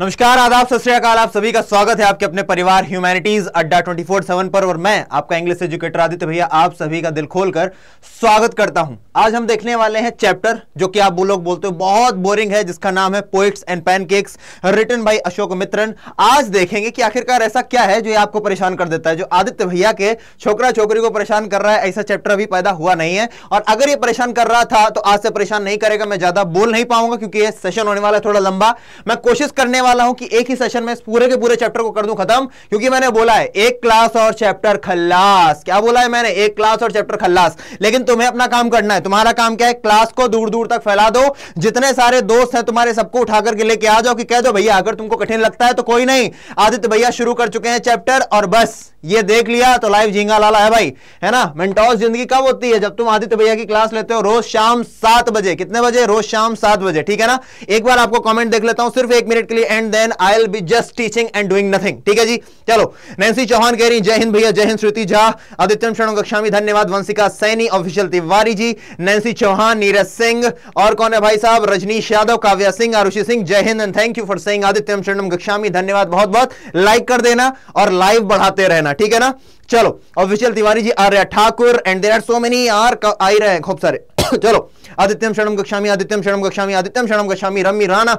नमस्कार आदाब सत आप सभी का स्वागत है आपके अपने परिवार ह्यूमैनिटीज अड्डा 24/7 पर और मैं आपका इंग्लिश एजुकेटर आदित्य भैया आप सभी का दिल खोलकर स्वागत करता हूं आज हम देखने वाले हैं चैप्टर जो कि आप लोग बोलते हो बहुत बोरिंग है जिसका नाम है poets and pancakes written by Ashok Mitran आज देखेंगे कि आखिरकार ऐसा क्या है जो ये आपको परेशान कर देता है जो आदित्य भैया के छोकरा छोकरी को परेशान कर रहा है ऐसा चैप्टर अभी पैदा हुआ नहीं है और अगर ये परेशान कर रहा था तो आज से परेशान नहीं करेगा मैं ज्यादा बोल नहीं पाऊंगा क्योंकि ये सेशन होने वाला है थोड़ा लंबा मैं कोशिश करने वाला हूं कि एक ही सेशन में पूरे के पूरे चैप्टर को कर दूं खत्म क्योंकि मैंने बोला है एक क्लास और चैप्टर खल्लास क्या बोला है मैंने एक क्लास और चैप्टर खल्लास लेकिन तुम्हें अपना काम करना है तुम्हारा काम क्या है क्लास को दूर दूर तक फैला दो जितने सारे दोस्त हैं तुम्हारे सबको उठा करके लेके आ जाओ कि कह दो भैया अगर तुमको कठिन लगता है तो कोई नहीं आदित्य भैया शुरू कर चुके हैं चैप्टर और बस ये देख लिया तो लाइव झींगा लाला है भाई है ना मेंटॉस जिंदगी कब होती है जब तुम आदित्य भैया की क्लास लेते हो रोज शाम सात बजे कितने बजे रोज शाम सात बजे ठीक है ना एक बार आपको कमेंट देख लेता हूं सिर्फ एक मिनट के लिए and then I will be just teaching and doing nothing ठीक है जी चलो नैन्सी चौहान कह रही जय हिंद भैया जय हिंद श्रुति झा आदित्यम शरण कक्षामी धन्यवाद वंशिका सैनी ऑफिशियल तिवारी जी नैन्सी चौहान नीरज सिंह और कौन है भाई साहब रजनीश यादव काव्या सिंह आरुषि सिंह जय हिंद and thank you for saying आदित्यम शरणम गक्षामी धन्यवाद बहुत बहुत लाइक कर देना और लाइव बढ़ाते रहना ठीक है ना चलो official Tiwari ji Arya Thakur and there are so many आर आई रहे हैं खूब सारे चलो आदित्यम शरणम कक्षामी आदित्यम शरणम कक्षामी आदित्यम शरणम कक्षामी रमी राणा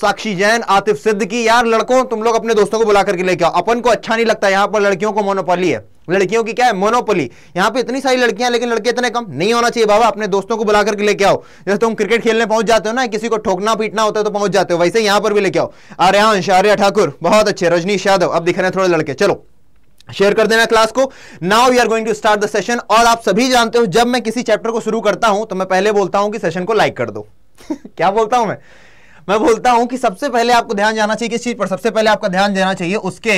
साक्षी जैन आतिफ सिद्ध की यार लड़कों तुम लोग अपने दोस्तों को बुला करके लेके आओ अपन को अच्छा नहीं लगता यहाँ पर लड़कियों को मोनोपोली है लड़कियों की क्या है मोनोपोली यहाँ पे इतनी सारी लड़कियां लेकिन लड़के इतने कम नहीं होना चाहिए बाबा अपने दोस्तों को बुला करके लेके आओ जैसे तुम क्रिकेट खेलने पहुंच जाते हो ना किसी को ठोकना पीटना होता है तो पहुंच जाते हो वैसे यहाँ पर भी लेके आओ आर्यांश आर्या ठाकुर बहुत अच्छे रजनीश यादव अब दिख रहे हैं थोड़े लड़के चलो शेयर कर देना क्लास को now we are going to start the session और आप सभी जानते हो जब मैं किसी चैप्टर को शुरू करता हूं तो मैं पहले बोलता हूं कि सेशन को लाइक कर दो क्या बोलता हूं मैं मैं बोलता हूं कि सबसे पहले आपको ध्यान जाना चाहिए किस चीज पर सबसे पहले आपका ध्यान देना चाहिए उसके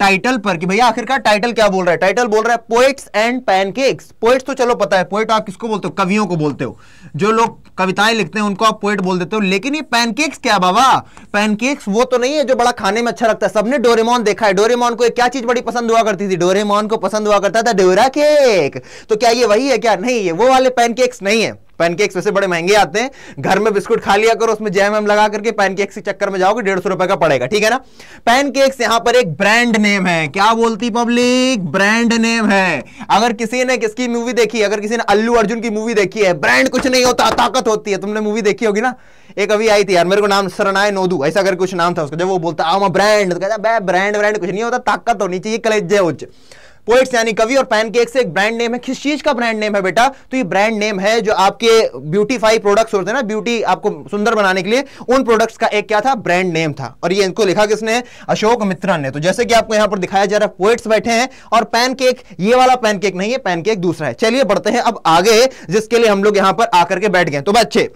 टाइटल पर कि भैया आखिरकार टाइटल क्या बोल रहा है टाइटल बोल रहा है पोइट्स एंड पैनकेक्स पोइट्स तो चलो पता है पोइट आप किसको बोलते हो कवियों को बोलते हो जो लोग कविताएं लिखते हैं उनको आप पोइट बोल देते हो लेकिन ये पैनकेक्स क्या बाबा पैनकेक्स वो तो नहीं है जो बड़ा खाने में अच्छा लगता है सबने डोरेमोन देखा है डोरेमोन को एक क्या चीज बड़ी पसंद हुआ करती थी डोरेमोन को पसंद हुआ करता था डोरा केक तो क्या ये वही है क्या नहीं ये वो वाले पैनकेक्स नहीं है पैनकेक्स वैसे बड़े महंगे आते हैं घर में बिस्कुट खा लिया करो उसमें जैम वैम लगा करके पैनकेक्स के चक्कर में जाओगे डेढ़ रुपए का पड़ेगा ठीक है ना पैनकेक्स यहां पर एक ब्रांड नेम है क्या बोलती पब्लिक ब्रांड नेम है अगर किसी ने किसकी मूवी देखी अगर किसी ने अल्लू अर्जुन की मूवी देखी है ब्रांड कुछ नहीं होता ताकत होती है तुमने मूवी देखी होगी ना एक अभी आई थी यार मेरे को नाम सरनाय नोदू ऐसा करके कुछ नाम था उसका जब वो बोलता ब्रांड ब्रांड ब्रांड कुछ नहीं होता ताकत होनी चाहिए कलेजे उच्च पोएट्स यानी कवि और से एक ब्रांड नेम है किस चीज का ब्रांड नेम है बेटा तो ये ब्रांड नेम है जो आपके ब्यूटीफाई प्रोडक्ट्स होते हैं ना ब्यूटी आपको सुंदर बनाने के लिए उन प्रोडक्ट्स का एक क्या था ब्रांड नेम था और ये इनको लिखा किसने अशोक मित्रा ने तो जैसे कि आपको यहां पर दिखाया जा रहा है पोइट्स बैठे हैं और पैनकेक ये वाला पैनकेक नहीं है पैनकेक दूसरा है चलिए बढ़ते हैं अब आगे जिसके लिए हम लोग यहां पर आकर के बैठ गए तो बच्चे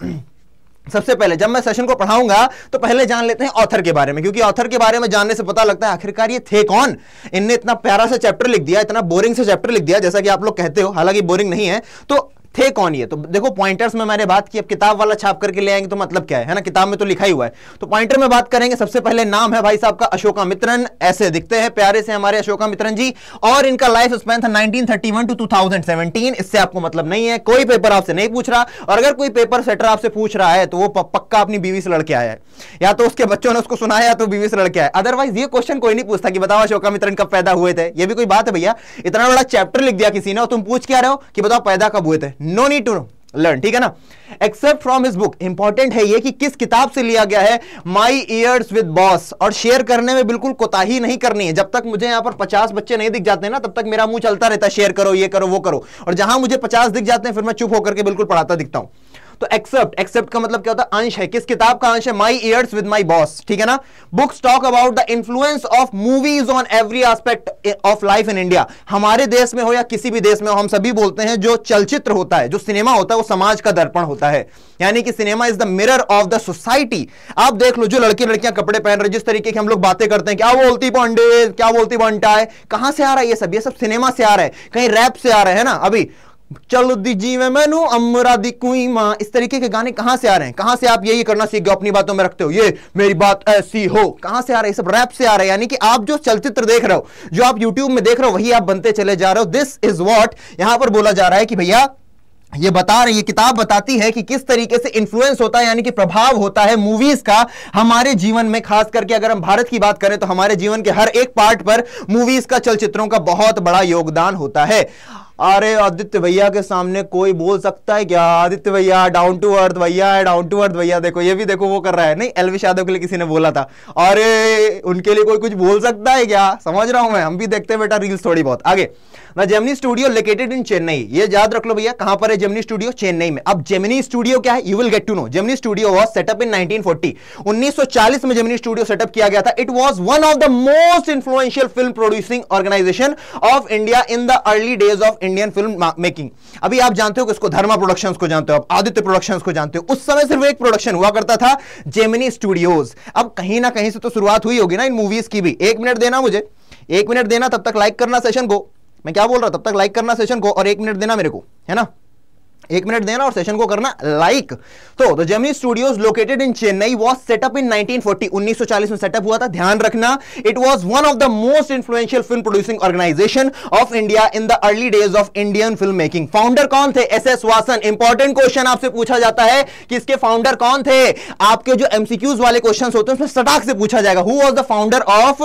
सबसे पहले जब मैं सेशन को पढ़ाऊंगा तो पहले जान लेते हैं ऑथर के बारे में क्योंकि ऑथर के बारे में जानने से पता लगता है आखिरकार ये थे कौन इनने इतना प्यारा सा चैप्टर लिख दिया इतना बोरिंग सा चैप्टर लिख दिया जैसा कि आप लोग कहते हो हालांकि बोरिंग नहीं है तो थे कौन ये तो देखो पॉइंटर्स में मैंने बात की अब किताब वाला छाप करके ले आएंगे तो मतलब क्या है, है ना किताब में तो लिखा ही हुआ है तो पॉइंटर में बात करेंगे सबसे पहले नाम है भाई साहब का अशोका मित्रन ऐसे दिखते हैं प्यारे से हमारे अशोका मित्रन जी और इनका लाइफ स्पेन था नाइनटीन टू टू इससे आपको मतलब नहीं है कोई पेपर आपसे नहीं पूछ रहा और अगर कोई पेपर सेटर आपसे पूछ रहा है तो वो पक्का अपनी बीवी से लड़के आया है या तो उसके बच्चों ने उसको सुनाया या तो बीवी से लड़के आया अदरवाइज ये क्वेश्चन कोई नहीं पूछता कि बताओ अशोका मित्रन कब पैदा हुए थे ये भी कोई बात है भैया इतना बड़ा चैप्टर लिख दिया किसी ने और तुम पूछ क्या रहे हो कि बताओ पैदा कब हुए थे no need to know learn ठीक है ना except from his book important है ये कि किस किताब से लिया गया है माई ईयर्स विद बॉस और शेयर करने में बिल्कुल कोताही नहीं करनी है जब तक मुझे यहां पर पचास बच्चे नहीं दिख जाते ना तब तक मेरा मुंह चलता रहता है शेयर करो ये करो वो करो और जहां मुझे पचास दिख जाते हैं फिर मैं चुप होकर के बिल्कुल पढ़ाता दिखता हूं तो एक्सेप्ट एक्सेप्ट का मतलब क्या होता है अंश है किस किताब का अंश है my years with my boss ठीक है ना books talk about the influence of movies on every aspect of life in India हमारे देश में हो या किसी भी देश में हो हम सभी बोलते हैं जो चलचित्र होता है जो सिनेमा होता है वो समाज का दर्पण होता है यानी कि cinema is the mirror of the society आप देख लो जो लड़के लड़कियां कपड़े पहन रहे जिस तरीके की हम लोग बातें करते हैं क्या बोलती पंडित क्या बोलती बंटा है कहां से आ रहा है ये सब ये सब सिनेमा से आ रहा है कहीं रैप से आ रहा है ना अभी चलो दी मैं मैनू अमरा दी कुई माँ इस तरीके के गाने कहां से आ रहे हैं कहां से आप यही करना सीख गए अपनी बातों में रखते हो ये मेरी बात ऐसी हो कहां से आ रहे सब रैप से आ रहे यानी कि आप जो चलचित्र देख रहे हो जो आप यूट्यूब में देख रहे हो वही आप बनते चले जा रहे हो दिस इज वॉट यहां पर बोला जा रहा है कि भैया ये बता रही है किताब बताती है कि किस तरीके से इन्फ्लुएंस होता है यानी कि प्रभाव होता है मूवीज का हमारे जीवन में खास करके अगर हम भारत की बात करें तो हमारे जीवन के हर एक पार्ट पर मूवीज का चलचित्रों का बहुत बड़ा योगदान होता है अरे आदित्य भैया के सामने कोई बोल सकता है क्या आदित्य भैया डाउन टू अर्थ भैया है डाउन टू अर्थ भैया देखो ये भी देखो वो कर रहा है नहीं एलविश यादव के लिए किसी ने बोला था अरे उनके लिए कोई कुछ बोल सकता है क्या समझ रहा हूं मैं हम भी देखते हैं बेटा रील्स थोड़ी बहुत आगे ना Gemini studio located in Chennai ये याद रख लो भैया कहां पर है जेमनी स्टूडियो चेन्नई में अब जेमनी स्टूडियो क्या है you will get to know Gemini studio was set up in 1940 में जेमनी स्टूडियो सेटअप किया गया था it was one of the most influential film producing organization of India in the early days of Indian film making अभी आप जानते हो कि इसको धर्मा प्रोडक्शन को जानते हो आप आदित्य प्रोडक्शन को जानते हो उस समय सिर्फ एक प्रोडक्शन हुआ करता था जेमिनी स्टूडियोज अब कहीं ना कहीं से तो शुरुआत हुई होगी ना इन मूवीज की भी एक मिनट देना मुझे एक मिनट देना तब तक लाइक करना सेशन को मैं क्या बोल रहा हूं तब तक लाइक करना सेशन को और एक मिनट देना मेरे को है ना एक मिनट देना और सेशन को करना लाइक तो the Gemini studios located in Chennai was set up in 1940 1940 में सेटअप हुआ था ध्यान रखना it was one of the most influential film producing organization of India in the early days of Indian film making founder कौन थे S S Vasan important question आपसे पूछा जाता है कि इसके फाउंडर कौन थे आपके जो एमसीक्यूज वाले क्वेश्चन होते हैं उसमें सटाक से पूछा जाएगा who was the founder of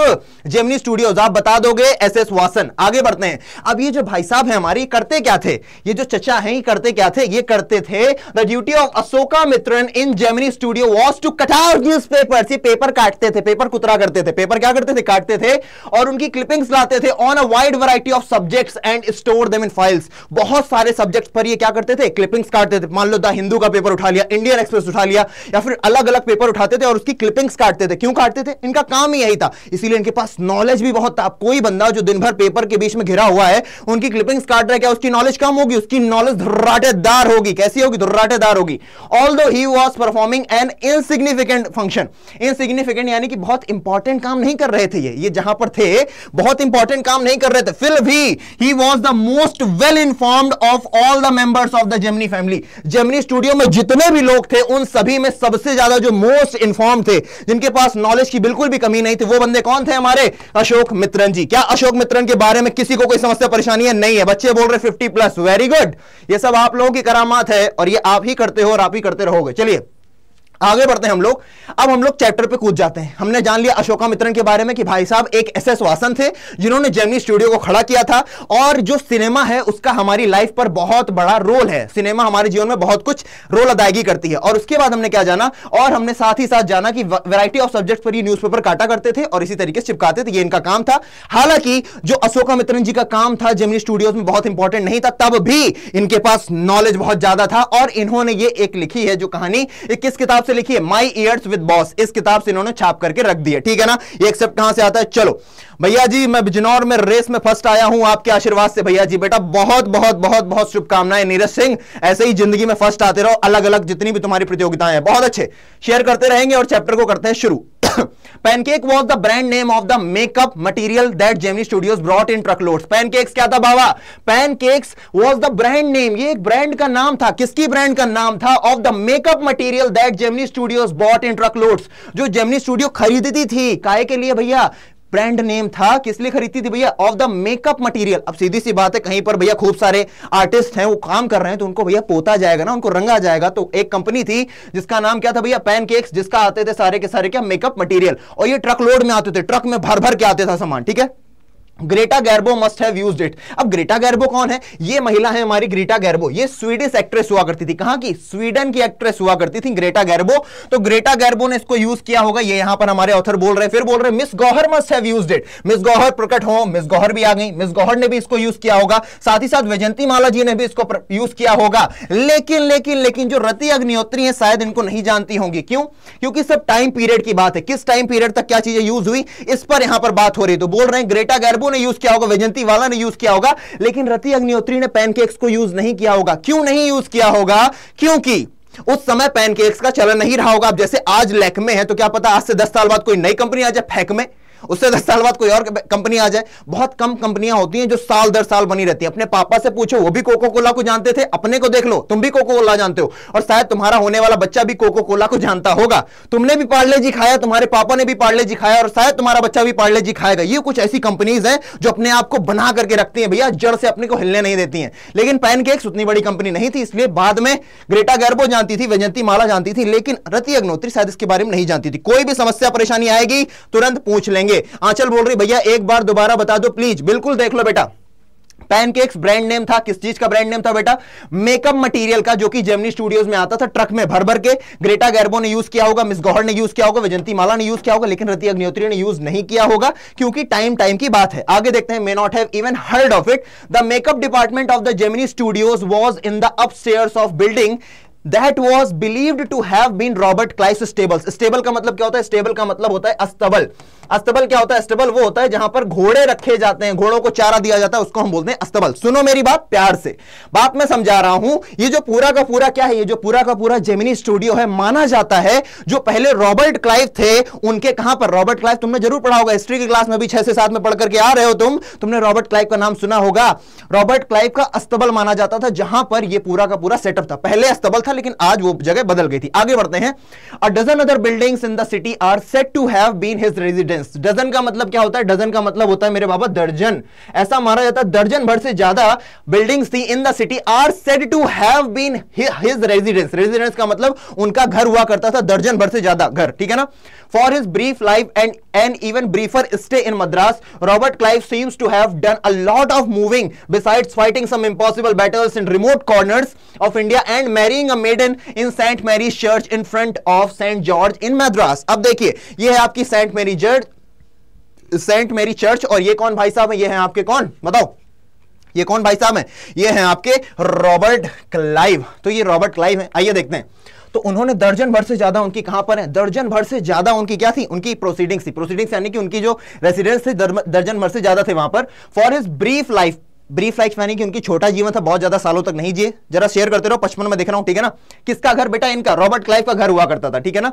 Gemini studios आप बता दोगे एस एस वासन आगे बढ़ते हैं अब ये जो भाई साहब है हमारे करते क्या थे ये जो चचा है ये करते क्या थे ये करते थे the duty of Ashoka Mitran in Gemini studio was to cut out newspaper paper काटते थे पेपर कुतरा करते थे पेपर क्या करते थे काटते थे और उनकी क्लिपिंग्स लाते थे on a wide variety of subject and store them in files बहुत सारे सब्जेक्ट पर ये क्या करते थे क्लिपिंग्स काटते थे मान लो द हिंदू का पेपर उठा लिया इंडियन एक्सप्रेस उठा लिया या फिर अलग अलग पेपर उठाते थे और उसकी क्लिपिंग्स काटते थे क्यों काटते थे इनका काम ही यही था इसीलिए इनके पास नॉलेज भी बहुत था कोई बंदा जो दिन भर पेपर के बीच में घिरा हुआ है उनकी क्लिपिंग्स काट रहा है क्या उसकी नॉलेज कम होगी उसकी नॉलेज धर्राटे दुर्राटेदार होगी कैसी होगी दुर्राटेदार होगी although he was performing an insignificant function insignificant यानी कि बहुत इंपॉर्टेंट काम नहीं कर रहे थे ये ये जहां पर थे बहुत इंपॉर्टेंट काम नहीं कर रहे थे फिर भी he was the most well informed of all the members of the Gemini family Gemini studio में जितने भी लोग थे उन सभी में सबसे ज्यादा जो मोस्ट इन्फॉर्म थे जिनके पास नॉलेज की बिल्कुल भी कमी नहीं थी वो बंदे कौन थे हमारे अशोक मित्रन जी क्या अशोक मित्रन के बारे में किसी को कोई समस्या परेशानी है नहीं है बच्चे बोल रहे फिफ्टी प्लस वेरी गुड ये सब आप लोग की करामात है और ये आप ही करते हो और आप ही करते रहोगे चलिए आगे बढ़ते हैं हम लोग अब हम लोग चैप्टर पे कूद जाते हैं हमने जान लिया अशोका मित्रन के बारे में कि भाई साहब एक एस एस वासन थे जिन्होंने जर्मनी स्टूडियो को खड़ा किया था और जो सिनेमा है उसका हमारी लाइफ पर बहुत बड़ा रोल है सिनेमा हमारे जीवन में बहुत कुछ रोल अदायगी करती है और उसके बाद हमने क्या जाना और हमने साथ ही साथ जाना कि वेराइटी ऑफ सब्जेक्ट पर न्यूज पेपर काटा करते थे और इसी तरीके से चिपकाते थे ये इनका काम था हालांकि जो अशोका मित्रन जी का काम था जर्मनी स्टूडियोज में बहुत इंपॉर्टेंट नहीं था तब भी इनके पास नॉलेज बहुत ज्यादा था और इन्होंने ये एक लिखी है जो कहानी किस किताब से लिखी है माई ईयर्स विद बॉस इस किताब से इन्होंने छाप करके रख दिया ठीक है ना ये एक्सेप्ट कहां से आता है चलो भैया जी मैं बिजनौर में रेस में फर्स्ट आया हूं आपके आशीर्वाद से भैया जी बेटा बहुत बहुत बहुत बहुत शुभकामनाएं नीरज सिंह ऐसे ही जिंदगी में फर्स्ट आते रहो अलग अलग जितनी भी तुम्हारी प्रतियोगिताएं हैं बहुत अच्छे शेयर करते रहेंगे और चैप्टर को करते हैं शुरू pancake was the brand name of the makeup material that Gemini studios brought in truckload pancakes क्या था बाबा pancakes was the brand name ये एक ब्रांड का नाम था किसकी ब्रांड का नाम था of the makeup material that Gemini studios bought in truckloads जो जेमनी स्टूडियो खरीदती थी काय के लिए भैया ब्रांड नेम था किस लिए खरीदती थी भैया ऑफ द मेकअप मटेरियल अब सीधी सी बात है कहीं पर भैया खूब सारे आर्टिस्ट हैं वो काम कर रहे हैं तो उनको भैया पोता जाएगा ना उनको रंगा जाएगा तो एक कंपनी थी जिसका नाम क्या था भैया पैनकेक्स जिसका आते थे सारे के सारे क्या मेकअप मटेरियल और ये ट्रक लोड में आते थे ट्रक में भर भर के आते था सामान ठीक है Greta Garbo must have used it अब ग्रेटा गैरबो कौन है ये महिला है हमारी ग्रेटा गैरबो ये स्वीडिश एक्ट्रेस हुआ करती थी कहां की स्वीडन की एक्ट्रेस हुआ करती थी ग्रेटा गैरबो तो ग्रेटा गैरबो ने इसको यूज किया होगा ये यहां पर हमारे ऑथर बोल रहे फिर बोल रहे miss Gauhar must have used it miss Gauhar प्रकट हो मिस गौहर भी आ गई मिस गौहर ने भी इसको यूज किया होगा साथ ही साथ वैजंती माला जी ने भी इसको यूज किया होगा लेकिन लेकिन लेकिन जो रति अग्निहोत्री है शायद इनको नहीं जानती होंगी क्यों क्योंकि सब टाइम पीरियड की बात है किस टाइम पीरियड तक क्या चीजें यूज हुई इस पर यहां पर बात हो रही तो बोल रहे हैं ग्रेटा गैरबो शंभू ने यूज किया होगा वैजंती वाला ने यूज किया होगा लेकिन रति अग्निहोत्री ने पैनकेक्स को यूज नहीं किया होगा क्यों नहीं यूज किया होगा क्योंकि उस समय पैनकेक्स का चलन नहीं रहा होगा आप जैसे आज लैक में है तो क्या पता आज से दस साल बाद कोई नई कंपनी आ जाए फैक में उससे दस साल बाद कोई और कंपनी आ जाए बहुत कम कंपनियां होती हैं जो साल दर साल बनी रहती है अपने पापा से पूछो वो भी कोको कोला को जानते थे अपने को देख लो तुम भी कोको कोला जानते हो और शायद तुम्हारा होने वाला बच्चा भी कोको कोला को जानता होगा तुमने भी पार्ले जी खाया तुम्हारे पापा ने भी पार्ले जी खाया और शायद तुम्हारा बच्चा भी पार्ले जी खाएगा ये कुछ ऐसी कंपनीज है जो अपने आप को बना करके रखती है भैया जड़ से अपने को हिलने नहीं देती है लेकिन पैनकेक्स उतनी बड़ी कंपनी नहीं थी इसलिए बाद में ग्रेटा गर्बो जानती थी वैजंती माला जानती थी लेकिन रति अग्नोत्री शायद इसके बारे में नहीं जानती थी कोई भी समस्या परेशानी आएगी तुरंत पूछ लेंगे जाएंगे आंचल हाँ, बोल रही भैया एक बार दोबारा बता दो प्लीज बिल्कुल देख लो बेटा पैनकेक्स ब्रांड नेम था किस चीज का ब्रांड नेम था बेटा मेकअप मटेरियल का जो कि जेमनी स्टूडियोज में आता था ट्रक में भर भर के ग्रेटा गैरबो ने यूज किया होगा मिस गौहर ने यूज किया होगा विजंती माला ने यूज किया होगा लेकिन रति अग्निहोत्री ने यूज नहीं किया होगा क्योंकि टाइम टाइम की बात है आगे देखते हैं may not have even heard of it the makeup department of the Gemini studios was in the upstairs of building that was believed to have been Robert Clive stable stable का मतलब क्या होता है स्टेबल का मतलब होता है अस्तबल अस्तबल क्या होता है अस्तबल वो होता है जहां पर घोड़े रखे जाते हैं घोड़ों को चारा दिया जाता है उसको हम बोलते हैं अस्तबल सुनो मेरी बात प्यार से बात मैं समझा रहा हूं ये जो पूरा का पूरा क्या है ये जो पूरा का पूरा जेमिनी स्टूडियो है माना जाता है जो पहले रॉबर्ट क्लाइव थे उनके कहां पर रॉबर्ट क्लाइव तुमने जरूर पढ़ा होगा हिस्ट्री की क्लास में भी छह से सात में पढ़ करके आ रहे हो तुम तुमने रॉबर्ट क्लाइव का नाम सुना होगा रॉबर्ट क्लाइव का अस्तबल माना जाता था जहां पर यह पूरा का पूरा सेटअप था पहले अस्तबल था था लेकिन आज वो जगह बदल गई थी आगे बढ़ते हैं a dozen other buildings in the city are said to have been his residence dozen का मतलब क्या होता है डजन का मतलब होता है मेरे बाबा दर्जन ऐसा माना जाता है दर्जन भर से ज्यादा बिल्डिंग्स थी in the city are said to have been his residence residence का मतलब उनका घर हुआ करता था दर्जन भर से ज्यादा घर ठीक है ना for his brief life and an even briefer stay in Madras Robert Clive seems to have done a lot of moving besides fighting some impossible battles in remote corners of India and marrying a maiden in Saint Mary church in front of Saint George in Madras अब देखिए ये है आपकी Saint Mary church Saint Mary church और ये कौन भाई साहब है ये है आपके कौन बताओ ये कौन भाई साहब है ये है आपके रॉबर्ट क्लाइव तो ये रॉबर्ट क्लाइव है आइए देखते हैं तो उन्होंने दर्जन भर से ज्यादा उनकी कहां पर है दर्जन भर से ज्यादा उनकी क्या थी उनकी प्रोसीडिंग्स थी प्रोसीडिंग्स यानी कि उनकी जो रेसिडेंस थे दर्जन भर से ज्यादा थे वहां पर for his brief life brief life मैंने कि उनकी छोटा जीवन था बहुत ज्यादा सालों तक नहीं जिए जरा शेयर करते रहो पचपन में देख रहा हूं ठीक है ना किसका घर बेटा इनका रॉबर्ट क्लाइव का घर हुआ करता था ठीक है ना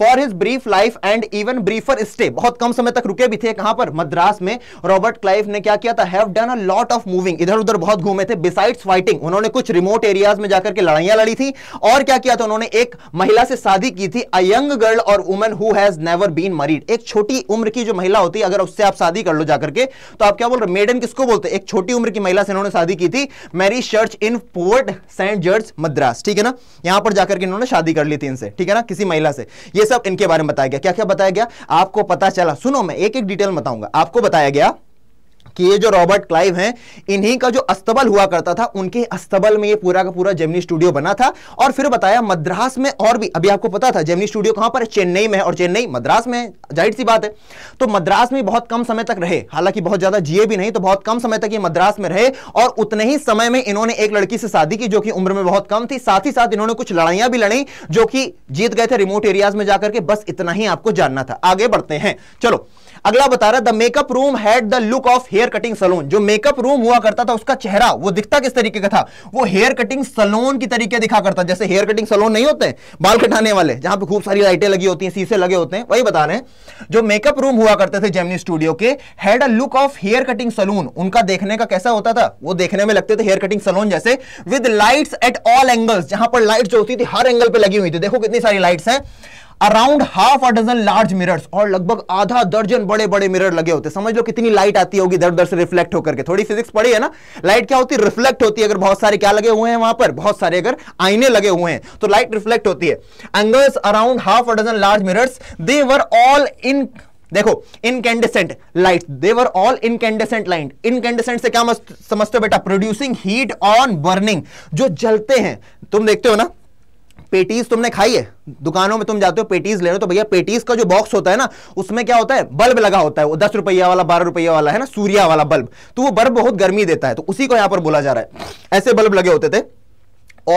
for his brief life and even briefer stay बहुत कम समय तक रुके भी थे कहां पर मद्रास में रॉबर्ट क्लाइव ने क्या किया था have done a lot of moving इधर उधर बहुत घूमे थे बिसाइड्स फाइटिंग उन्होंने कुछ रिमोट एरियाज में जाकर के लड़ाइयां लड़ी थी और क्या किया था उन्होंने एक महिला से शादी की थी अ यंग गर्ल और woman who has never been married एक छोटी उम्र की जो महिला होती है अगर उससे आप शादी कर लो जाकर के तो आप क्या बोल रहे मेडन किसको बोलते एक छोटी उम्र की महिला से इन्होंने शादी की थी Mary church in fort Saint George Madras ठीक है ना यहां पर जाकर के इन्होंने शादी कर ली थी इनसे ठीक है ना किसी महिला से ये सब इनके बारे में बताया गया क्या क्या बताया गया आपको पता चला सुनो मैं एक एक डिटेल बताऊंगा आपको बताया गया कि ये जो रॉबर्ट क्लाइव हैं इन्हीं का जो अस्तबल हुआ करता था उनके अस्तबल में ये पूरा का पूरा जेमनी स्टूडियो बना था और फिर बताया मद्रास में और भी अभी आपको पता था जेमनी स्टूडियो कहां पर चेन्नई में है और चेन्नई मद्रास में जाहिर सी बात है तो मद्रास में बहुत कम समय तक रहे हालांकि बहुत ज्यादा जिए भी नहीं तो बहुत कम समय तक ये मद्रास में रहे और उतने ही समय में इन्होंने एक लड़की से शादी की जो कि उम्र में बहुत कम थी साथ ही साथ इन्होंने कुछ लड़ाइयां भी लड़ी जो कि जीत गए थे रिमोट एरियाज में जाकर के बस इतना ही आपको जानना था आगे बढ़ते हैं चलो अगला बता रहा the makeup room had the look of hair cutting salon जो मेकअप रूम हुआ करता था उसका चेहरा वो दिखता किस तरीके का था वो हेयर कटिंग सलोन की तरीके दिखा करता जैसे हेयर कटिंग सलोन नहीं होते बाल कटाने वाले जहां पे खूब सारी लाइटें लगी होती हैं शीशे लगे होते हैं वही बता रहे हैं जो मेकअप रूम हुआ करते थे जेमनी स्टूडियो के had a look of hair cutting salon उनका देखने का कैसा होता था वो देखने में लगते थे हेयर कटिंग सलून जैसे with lights at all angles जहां पर लाइट जो होती थी हर एंगल पे लगी हुई थी देखो कितनी सारी लाइट्स हैं around half a dozen large mirrors और लगभग आधा दर्जन बड़े बड़े मिरर लगे होते समझ लो कितनी लाइट आती होगी इधर उधर से रिफ्लेक्ट होकर के थोड़ी फिजिक्स पड़ी है ना लाइट क्या होती है रिफ्लेक्ट होती है अगर बहुत सारे क्या लगे हुए हैं वहां पर बहुत सारे अगर आईने लगे हुए हैं तो लाइट रिफ्लेक्ट होती है angles around half a dozen large mirrors they were all in देखो incandescent light they were all incandescent light incandescent से क्या समझते हो बेटा प्रोड्यूसिंग हीट ऑन बर्निंग जो जलते हैं तुम देखते हो ना पेटीज तुमने खाई है दुकानों में तुम जाते हो पेटीज ले रहे हो तो भैया पेटीज का जो बॉक्स होता है ना उसमें क्या होता है बल्ब लगा होता है वो दस रुपया वाला बारह रुपया वाला है ना सूर्या वाला बल्ब तो वो बल्ब बहुत गर्मी देता है तो उसी को यहां पर बोला जा रहा है ऐसे बल्ब लगे होते थे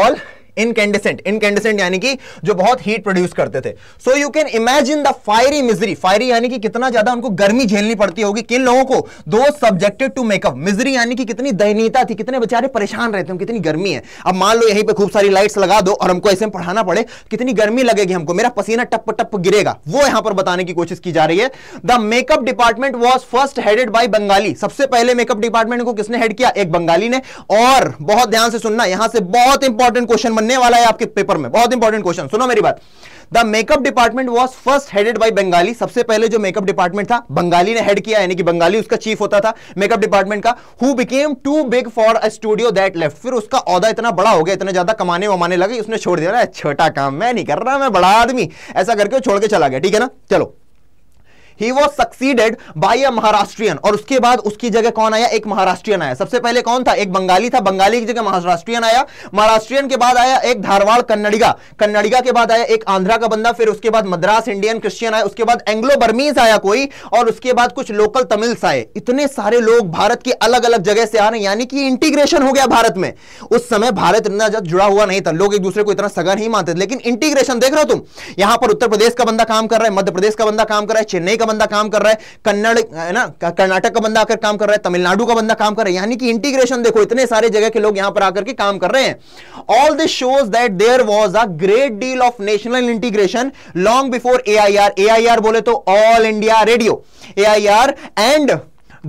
ऑल इनकेंडेसेंट इनकेंडेसेंट यानी कि जो बहुत हीट प्रोड्यूस करते थे so you can imagine the fiery misery fiery यानी कि कितना ज्यादा उनको गर्मी झेलनी पड़ती होगी किन लोगों को दो सब्जेक्टेड टू मेकअप मिजरी यानी कि कितनी दयनीयता थी कितने बेचारे परेशान रहते हैं कितनी गर्मी है अब मान लो यहीं पर खूब सारी लाइट्स लगा दो और हमको ऐसे में पढ़ाना पड़े कितनी गर्मी लगेगी हमको मेरा पसीना टप टप गिरेगा वो यहां पर बताने की कोशिश की जा रही है the makeup department was first headed by Bengali सबसे पहले मेकअप डिपार्टमेंट को किसने हेड किया एक बंगाली ने और बहुत ध्यान से सुनना यहां से बहुत इंपॉर्टेंट क्वेश्चन बनने बनने वाला है आपके पेपर में बहुत इंपॉर्टेंट क्वेश्चन सुनो मेरी बात the makeup department was first headed by Bengali सबसे पहले जो मेकअप डिपार्टमेंट था बंगाली ने हेड किया यानी कि बंगाली उसका चीफ होता था मेकअप डिपार्टमेंट का who became too big for a studio that left फिर उसका औदा इतना बड़ा हो गया इतना ज्यादा कमाने वमाने लगे उसने छोड़ दिया छोटा काम मैं नहीं कर रहा मैं बड़ा आदमी ऐसा करके छोड़ के चला गया ठीक है ना चलो he was succeeded by a Maharashtrian और उसके बाद उसकी जगह कौन आया एक महाराष्ट्रियन आया सबसे पहले कौन था एक बंगाली था बंगाली की जगह महाराष्ट्रियन आया महाराष्ट्रियन के बाद आया एक धारवाड़ कन्नड़िगा कन्नड़िगा के बाद आया एक आंध्रा का बंदा फिर उसके बाद मद्रास इंडियन क्रिश्चियन आया उसके बाद एंग्लो बर्मीज आया कोई और उसके बाद कुछ लोकल तमिल्स आए इतने सारे लोग भारत की अलग अलग जगह से आ रहे हैं यानी कि इंटीग्रेशन हो गया भारत में उस समय भारत इतना जुड़ा हुआ नहीं था लोग एक दूसरे को इतना सगा नहीं मानते लेकिन इंटीग्रेशन देख रहे हो तुम यहां पर उत्तर प्रदेश का बंदा काम कर रहा है मध्य प्रदेश का बंदा काम कर रहा है चेन्नई का बंदा काम कर रहा है कन्नड़ है ना कर्नाटक का बंदा आकर काम कर रहा है तमिलनाडु का बंदा काम कर रहा है यानी कि इंटीग्रेशन देखो इतने सारे जगह के लोग यहां पर आकर के काम कर रहे हैं all this shows that there was a great deal of national integration long before A I बोले तो All India Radio A and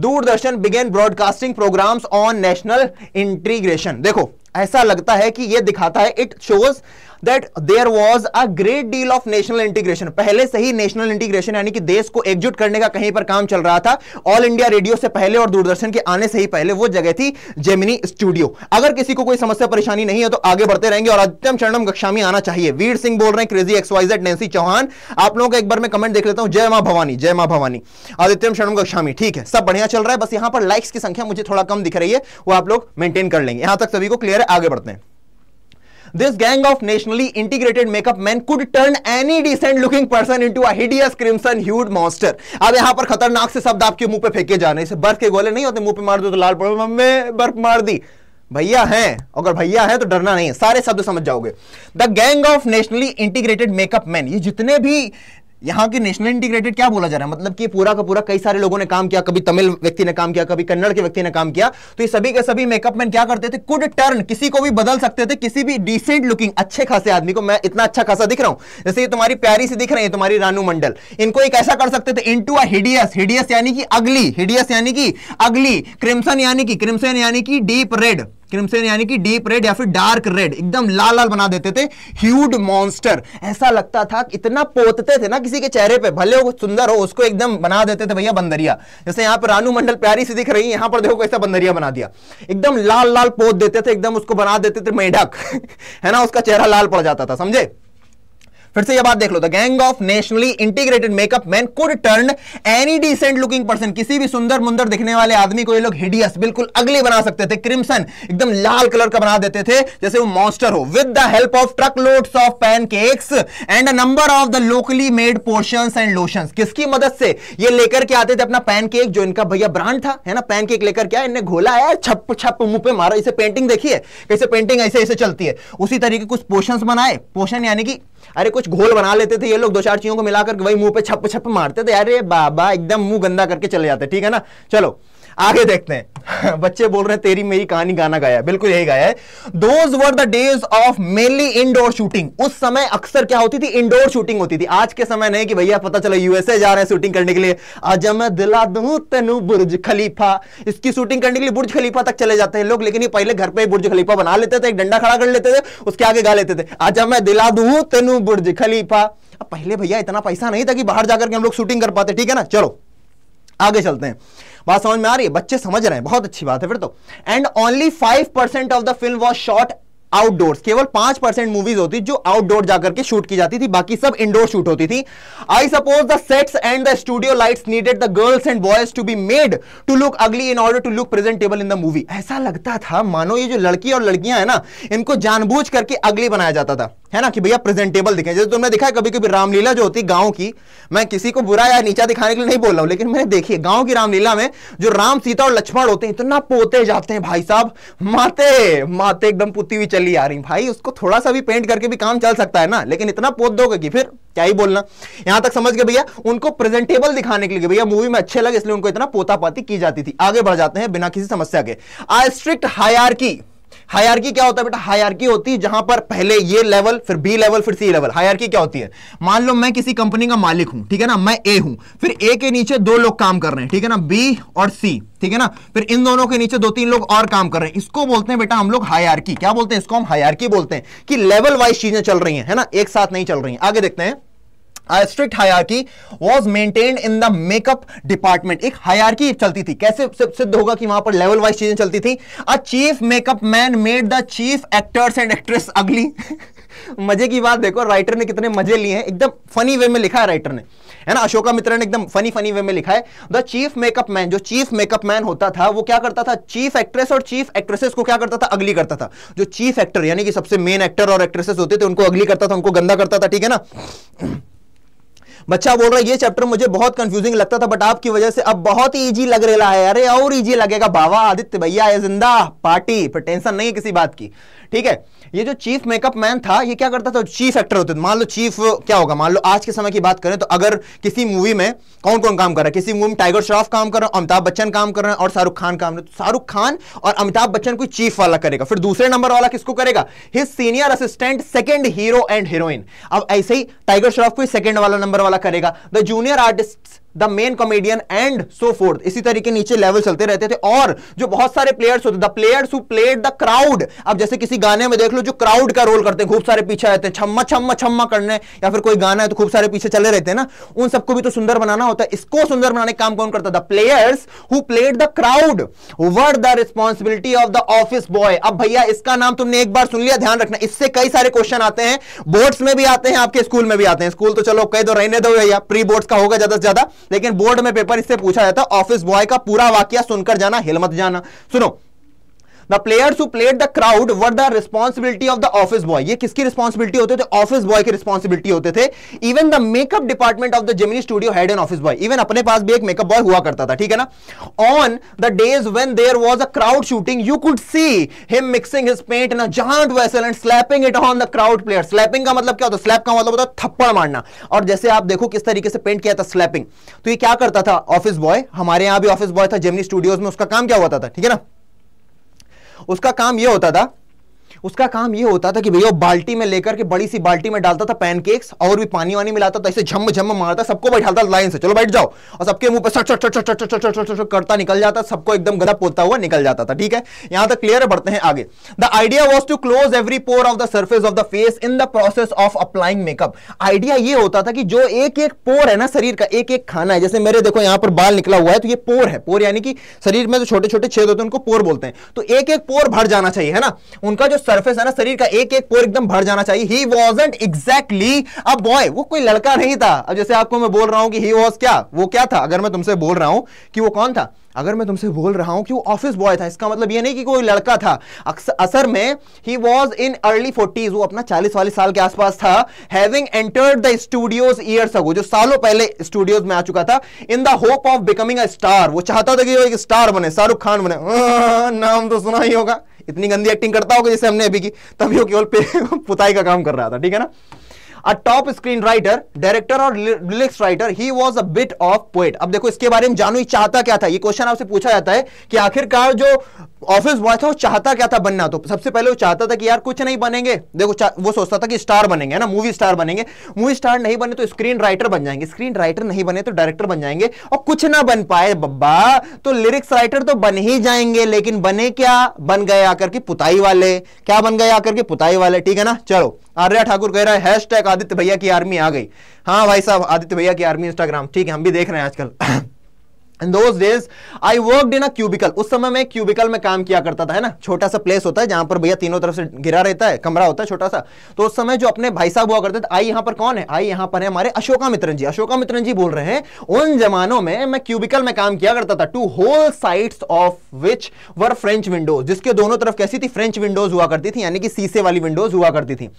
Doordarshan began broadcasting programmes on national integration देखो ऐसा लगता है कि यह दिखाता है it shows that there was a great deal of national integration पहले से ही नेशनल इंटीग्रेशन यानी कि देश को एकजुट करने का कहीं पर काम चल रहा था ऑल इंडिया रेडियो से पहले और दूरदर्शन के आने से ही पहले वो जगह थी जेमिनी स्टूडियो अगर किसी को कोई समस्या परेशानी नहीं है तो आगे बढ़ते रहेंगे और अत्यम शरणम कक्षा में आना चाहिए वीर सिंह बोल रहे हैं क्रेजी एक्सवाइजेड नेंसी चौहान आप लोगों का एक बार मैं कमेंट देख लेता हूं जय मां भवानी जय मां भवानी आदित्यम शरणम कक्षा में ठीक है सब बढ़िया चल रहा है बस यहां पर लाइक्स की संख्या मुझे थोड़ा कम दिख रही है वो आप लोग मेंटेन कर लेंगे यहां तक सभी को क्लियर है आगे बढ़ते हैं This gang of nationally integrated makeup men could turn any decent looking person into a hideous crimson hued monster. अब यहां पर खतरनाक से शब्द आपके मुंह पर फेंके जाने से बर्फ के गोले नहीं होते मुंह पर मार दो तो लाल पड़ो मम्मी बर्फ मार दी भैया हैं अगर भैया हैं तो डरना नहीं है सारे शब्द समझ जाओगे the gang of nationally integrated makeup man ये जितने भी यहाँ के नेशनल इंटीग्रेटेड क्या बोला जा रहा है मतलब कि पूरा का पूरा कई सारे लोगों ने काम किया कभी तमिल व्यक्ति ने काम किया कभी कन्नड़ के व्यक्ति ने काम किया तो ये सभी के सभी मेकअप मैन क्या करते थे कुड टर्न किसी को भी बदल सकते थे किसी भी डिसेंट लुकिंग अच्छे खासे आदमी को मैं इतना अच्छा खासा दिख रहा हूं जैसे ये तुम्हारी प्यारी से दिख रहे हैं तुम्हारी रानू मंडल इनको एक ऐसा कर सकते थे इंटू अडियस हिडियस यानी कि अगली हिडियस यानी कि अगली क्रिमसन यानी कि क्रिमसन यानी कि डीप रेड क्रिमसन यानी कि डीप रेड या फिर डार्क रेड एकदम लाल लाल बना देते थे ह्यूड मॉन्स्टर ऐसा लगता था इतना पोतते थे ना किसी के चेहरे पे भले वो सुंदर हो उसको एकदम बना देते थे भैया बंदरिया जैसे यहाँ पर रानू मंडल प्यारी से दिख रही है यहाँ पर देखो कैसा बंदरिया बना दिया एकदम लाल लाल पोत देते थे एकदम उसको बना देते थे मेढक है ना उसका चेहरा लाल पड़ जाता था समझे फिर से ये बात देख लो the gang of nationally integrated makeup man could turn any decent looking person किसी भी सुंदर मुंदर दिखने वाले आदमी को ये लोग हिडियस बिल्कुल अगले बना सकते थे क्रिमसन एकदम लाल कलर का बना देते थे जैसे वो मॉन्स्टर हो with the help of truckloads of pancakes and a number of the locally made portion and lotion किसकी मदद से ये लेकर के आते थे अपना पैनकेक जो इनका भैया ब्रांड था है ना पैनकेक लेकर क्या इन्हें घोला है छप छप मुंह पे मारा इसे पेंटिंग देखिए कैसे पेंटिंग ऐसे ऐसे चलती है उसी तरीके कुछ पोर्शन बनाए पोर्शन यानी कि अरे कुछ घोल बना लेते थे ये लोग दो चार चीजों को मिलाकर वही मुंह पे छप छप मारते थे अरे बाबा एकदम मुंह गंदा करके चले जाते ठीक है ना चलो आगे देखते हैं बच्चे बोल रहे हैं तेरी मेरी कहानी गाना गाया बिल्कुल यही गाया है those were the days of mainly indoor shooting उस समय अक्सर क्या होती थी इंडोर शूटिंग होती थी आज के समय नहीं कि भैया पता चला यूएसए जा रहे हैं शूटिंग करने के लिए आज मैं दिला दू तेन बुर्ज खलीफा इसकी शूटिंग करने के लिए बुर्ज खलीफा तक चले जाते हैं लोग लेकिन ये पहले घर पर बुर्ज खलीफा बना लेते थे एक डंडा खड़ा कर लेते थे उसके आगे गा लेते थे आज मैं दिला दू तेन बुर्ज खलीफा पहले भैया इतना पैसा नहीं था कि बाहर जाकर के हम लोग शूटिंग कर पाते ठीक है ना चलो आगे चलते हैं बात समझ में आ रही है बच्चे समझ रहे हैं बहुत अच्छी बात है फिर तो and only five percent of the film was shot outdoors केवल पांच परसेंट मूवीज होती जो आउटडोर जाकर के शूट की जाती थी बाकी सब इंडोर शूट होती थी I suppose the sets and the studio lights needed the girls and boys to be made to look ugly in order to look presentable in the movie ऐसा लगता था मानो ये जो लड़की और लड़कियां है ना इनको जानबूझ करके अगली बनाया जाता था है ना कि भैया प्रेजेंटेबल दिखे जैसे तुमने देखा है कभी कभी रामलीला जो होती गांव की मैं किसी को बुरा या नीचा दिखाने के लिए नहीं बोल रहा हूं लेकिन मैंने देखी गांव की रामलीला में जो राम सीता और लक्ष्मण होते हैं इतना पोते जाते हैं भाई साहब माते माते एकदम पुती हुई चली आ रही भाई उसको थोड़ा सा भी पेंट करके भी काम चल सकता है ना लेकिन इतना पोत दोगे कि फिर क्या ही बोलना यहां तक समझ गए भैया उनको प्रेजेंटेबल दिखाने के लिए भैया मूवी में अच्छे लगे इसलिए उनको इतना पोतापाती की जाती थी आगे बढ़ जाते हैं बिना किसी समस्या के आ स्ट्रिक्ट हायर हायरकी क्या होता है बेटा हायरकी होती है जहां पर पहले ये लेवल फिर बी लेवल फिर सी लेवल हायरकी क्या होती है मान लो मैं किसी कंपनी का मालिक हूं ठीक है ना मैं ए हूं फिर ए के नीचे दो लोग काम कर रहे हैं ठीक है ना बी और सी ठीक है ना फिर इन दोनों के नीचे दो तीन लोग और काम कर रहे हैं इसको बोलते हैं बेटा हम लोग हायरकी क्या बोलते हैं इसको हम हायरकी बोलते हैं कि लेवल वाइज चीजें चल रही है ना एक साथ नहीं चल रही है आगे देखते हैं strict hierarchy was maintain in the makeup department एक हायरकी चलती थी कैसे सिद्ध होगा कि वहां पर लेवल वाइज चीजें चलती थी a chief makeup man made the chief actors and actress ugly मजे की बात देखो राइटर ने कितने मजे लिए हैं एकदम फनी वे में लिखा है राइटर ने है ना अशोका मित्र ने एकदम फनी फनी वे में लिखा है द चीफ मेकअप मैन जो चीफ मेकअप मैन होता था वो क्या करता था चीफ एक्ट्रेस और चीफ एक्ट्रेसेस को क्या करता था अगली करता था जो चीफ एक्टर यानी कि सबसे मेन एक्टर और एक्ट्रेसेस होते थे उनको अगली करता था उनको गंदा करता था ठीक है ना बच्चा बोल रहा है ये चैप्टर मुझे बहुत कंफ्यूजिंग लगता था बट आपकी वजह से अब बहुत इजी लग रहा है अरे और इजी लगेगा बाबा आदित्य भैया है जिंदा पार्टी पर टेंशन नहीं है किसी बात की ठीक है ये जो चीफ मेकअप मैन था ये क्या करता था चीफ एक्टर होते मान लो चीफ क्या होगा मान लो आज के समय की बात करें तो अगर किसी मूवी में कौन कौन काम कर रहा है किसी मूवी में टाइगर श्रॉफ काम कर रहा है अमिताभ बच्चन काम कर रहे हैं और शाहरुख खान काम कर रहे हैं तो शाहरुख खान और अमिताभ बच्चन कोई चीफ वाला करेगा फिर दूसरे नंबर वाला किसको करेगा his senior assistant second hero and heroine अब ऐसे ही टाइगर श्रॉफ कोई सेकेंड वाला नंबर वाला करेगा the junior artist the main comedian and so forth इसी तरीके नीचे लेवल चलते रहते थे और जो बहुत सारे प्लेयर्स होते the players played the crowd अब जैसे किसी गाने में देख लो जो क्राउड का रोल करते हैं खूब सारे पीछे रहते हैं छम्मा छम्मा छम्मा करने या फिर कोई गाना है तो खूब सारे पीछे चले रहते हैं ना उन सबको भी तो सुंदर बनाना होता है इसको सुंदर बनाने का काम कौन करता the players who played the crowd were the responsibility of the office boy अब भैया इसका नाम तुमने एक बार सुन लिया ध्यान रखना इससे कई सारे क्वेश्चन आते हैं बोर्ड्स में भी आते हैं आपके स्कूल में भी आते हैं स्कूल तो चलो कह दो रहने दो भैया प्री बोर्ड्स का होगा ज्यादा से ज्यादा लेकिन बोर्ड में पेपर इससे पूछा जाता ऑफिस बॉय का पूरा वाक्य सुनकर जाना हिलमत जाना सुनो the players who played the crowd were the responsibility of the office boy ये किसकी रिस्पॉन्सिबिलिटी होते थे ऑफिस बॉय की रिस्पॉन्सिबिलिटी होते थे even the makeup department of the Gemini studio had an office boy even अपने पास भी एक मेकअप बॉय हुआ करता था ठीक है ना on the days when there was a crowd shooting you could see him mixing his paint in a vessel and slapping it on the crowd player slapping का मतलब क्या होता है स्लैप का मतलब होता है थप्पड़ मारना और जैसे आप देखो किस तरीके से पेंट किया था स्लैपिंग तो ये क्या करता था ऑफिस बॉय हमारे यहां भी ऑफिस बॉय था जेमनी स्टूडियोज में उसका काम क्या हुआ था ठीक है ना उसका काम यह होता था उसका काम ये होता था कि भैया बाल्टी में लेकर के बड़ी सी बाल्टी में डालता था पैनकेक्स और भी पानी वानी मिलाता था ऐसे झम झम मारता सबको बैठाता लाइन से चलो बैठ जाओ और सबके मुंह पर करता निकल जाता सबको एकदम गदा पोता हुआ निकल जाता था ठीक है यहां तक क्लियर है बढ़ते हैं आगे the idea was to close every pore of the surface of the face in the process of applying makeup idea ये होता था कि जो एक एक पोर है ना शरीर का एक एक खाना है जैसे मेरे देखो यहां पर बाल निकला हुआ है तो ये पोर है पोर यानी कि शरीर में जो छोटे छोटे छेद होते हैं उनको पोर बोलते हैं तो एक एक पोर भर जाना चाहिए है ना उनका जो सरफेस है ना शरीर का एक एक पोर एकदम भर जाना चाहिए he wasn't exactly a boy वो कोई लड़का नहीं था अब जैसे आपको मैं बोल रहा हूं कि ही वॉज क्या वो क्या था अगर मैं तुमसे बोल रहा हूं कि वो कौन था अगर मैं तुमसे बोल रहा हूं कि वो ऑफिस बॉय था इसका मतलब ये नहीं कि कोई लड़का था असर में he was in early forties वो अपना चालीस वालीस साल के आसपास था having entered the studios years ago जो सालों पहले स्टूडियोज में आ चुका था in the hope of becoming a star वो चाहता था कि वो एक स्टार बने शाहरुख खान बने नाम तो सुना ही होगा इतनी गंदी एक्टिंग करता होगा जैसे हमने अभी की तभी वो केवल पुताई का काम कर रहा था ठीक है ना a top screen writer director और lyrics writer he was a bit of poet अब देखो इसके बारे में जानू चाहता क्या था ये क्वेश्चन आपसे पूछा जाता है कि आखिरकार जो ऑफिस बॉय था वो चाहता क्या था बनना तो सबसे पहले वो चाहता था कि यार कुछ नहीं बनेंगे देखो वो सोचता था कि स्टार बनेंगे ना मूवी स्टार बनेंगे मूवी स्टार नहीं बने तो स्क्रीन राइटर बन जाएंगे स्क्रीन राइटर नहीं बने तो डायरेक्टर बन जाएंगे और कुछ ना बन पाए बब्बा तो लिरिक्स राइटर तो बन ही जाएंगे लेकिन बने क्या बन गए आकर के पुताई वाले क्या बन गए आकर के पुताई वाले ठीक है ना चलो आर्या ठाकुर कह रहा है टैग आदित्य भैया की आर्मी आ गई हाँ भाई साहब आदित्य भैया की आर्मी इंस्टाग्राम ठीक है हम भी देख रहे हैं आजकल in those days I work in a cubicle उस समय मैं क्यूबिकल में काम किया करता था है ना छोटा सा प्लेस होता है जहां पर भैया तीनों तरफ से घिरा रहता है कमरा होता है छोटा सा तो उस समय जो अपने भाई साहब हुआ करते थे आई यहां पर कौन है आई यहां पर है हमारे अशोका मित्रन जी अशोका मित्रन जी बोल रहे हैं उन जमानों में मैं क्यूबिकल में काम किया करता था two whole side of which were French windows जिसके दोनों तरफ कैसी थी फ्रेंच विंडोज हुआ करती थी यानी कि सीसे वाली विंडोज हुआ करती थी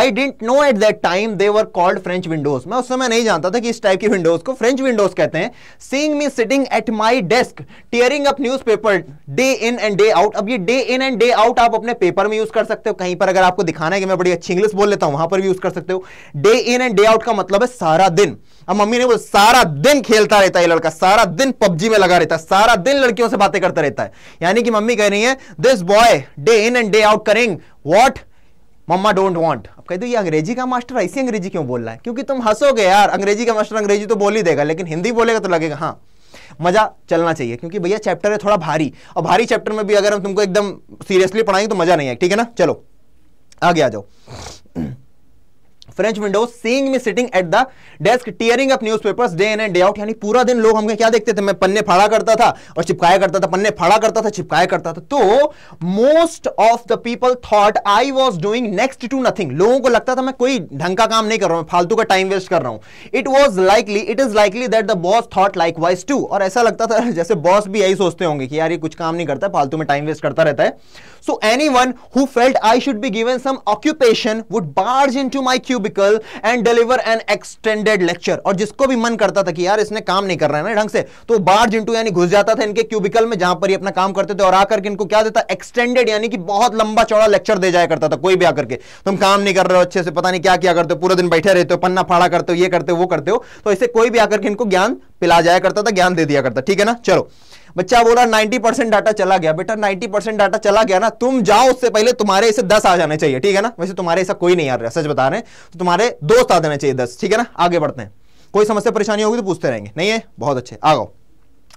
I didn't know at that time they were called French windows मैं उस समय नहीं जानता था कि इस टाइप की विंडोज को फ्रेंच विंडोज कहते हैं seeing me sitting sitting at my desk tearing up newspaper day in and day out अब ये day in and day out आप अपने पेपर में यूज कर सकते हो कहीं पर अगर आपको दिखाना है कि मैं बड़ी अच्छी इंग्लिश बोल लेता हूं वहां पर भी यूज कर सकते हो day in and day out का मतलब है सारा दिन अब मम्मी ने वो सारा दिन खेलता रहता है ये लड़का सारा दिन पबजी में लगा रहता है सारा दिन लड़कियों से बातें करता रहता है यानी कि मम्मी कह रही है this boy day in and day out करेंग वॉट मम्मा डोंट वॉन्ट अब कह दो ये अंग्रेजी का मास्टर ऐसी अंग्रेजी क्यों बोल रहा है क्योंकि तुम हंसोगे यार अंग्रेजी का मास्टर अंग्रेजी तो बोल ही देगा लेकिन हिंदी बोलेगा तो लगेगा हाँ मज़ा चलना चाहिए क्योंकि भैया चैप्टर है थोड़ा भारी और भारी चैप्टर में भी अगर हम तुमको एकदम सीरियसली पढ़ाएंगे तो मज़ा नहीं है ठीक है ना चलो आगे आ जाओ French window seeing me sitting at the desk tearing up paper day in and day out यानी पूरा दिन लोग हमें क्या देखते थे मैं पन्ने फाड़ा करता था और चिपकाया करता था पन्ने फाड़ा करता था चिपकाया करता था तो most of the people thought I was doing next to nothing लोगों को लगता था मैं कोई ढंग का काम नहीं कर रहा हूं फालतू का टाइम वेस्ट कर रहा हूं it was likely it is likely that the boss thought likewise too और ऐसा लगता था जैसे बॉस भी यही सोचते होंगे कि यार ये कुछ काम नहीं करता फालतू में टाइम वेस्ट करता रहता है so anyone who felt I should be given some occupation would barge into my cube cubicle and deliver an extended lecture और जिसको भी मन करता था कि यार इसने काम नहीं कर रहा है ना ढंग से तो बार जिंटू यानी घुस जाता था इनके क्यूबिकल में जहां पर ही अपना काम करते थे और आकर के इनको क्या देता एक्सटेंडेड यानी कि बहुत लंबा चौड़ा लेक्चर दे जाया करता था कोई भी आकर के तुम काम नहीं कर रहे हो अच्छे से पता नहीं क्या क्या करते हो पूरे दिन बैठे रहते हो पन्ना फाड़ा करते हो ये करते हो वो करते हो तो इसे कोई भी आकर के इनको ज्ञान पिला जाया करता था ज्ञान दे दिया करता ठीक है ना चलो बच्चा बोल रहा नाइन्टी परसेंट डाटा चला गया बेटा नाइन्टी परसेंट डाटा चला गया ना तुम जाओ उससे पहले तुम्हारे इसे दस आ जाने चाहिए ठीक है ना वैसे तुम्हारे ऐसा कोई नहीं आ रहा सच बता रहे तो तुम्हारे दोस्त आ जाने चाहिए दस ठीक है ना आगे बढ़ते हैं कोई समस्या परेशानी होगी तो पूछते रहेंगे नहीं है बहुत अच्छे आ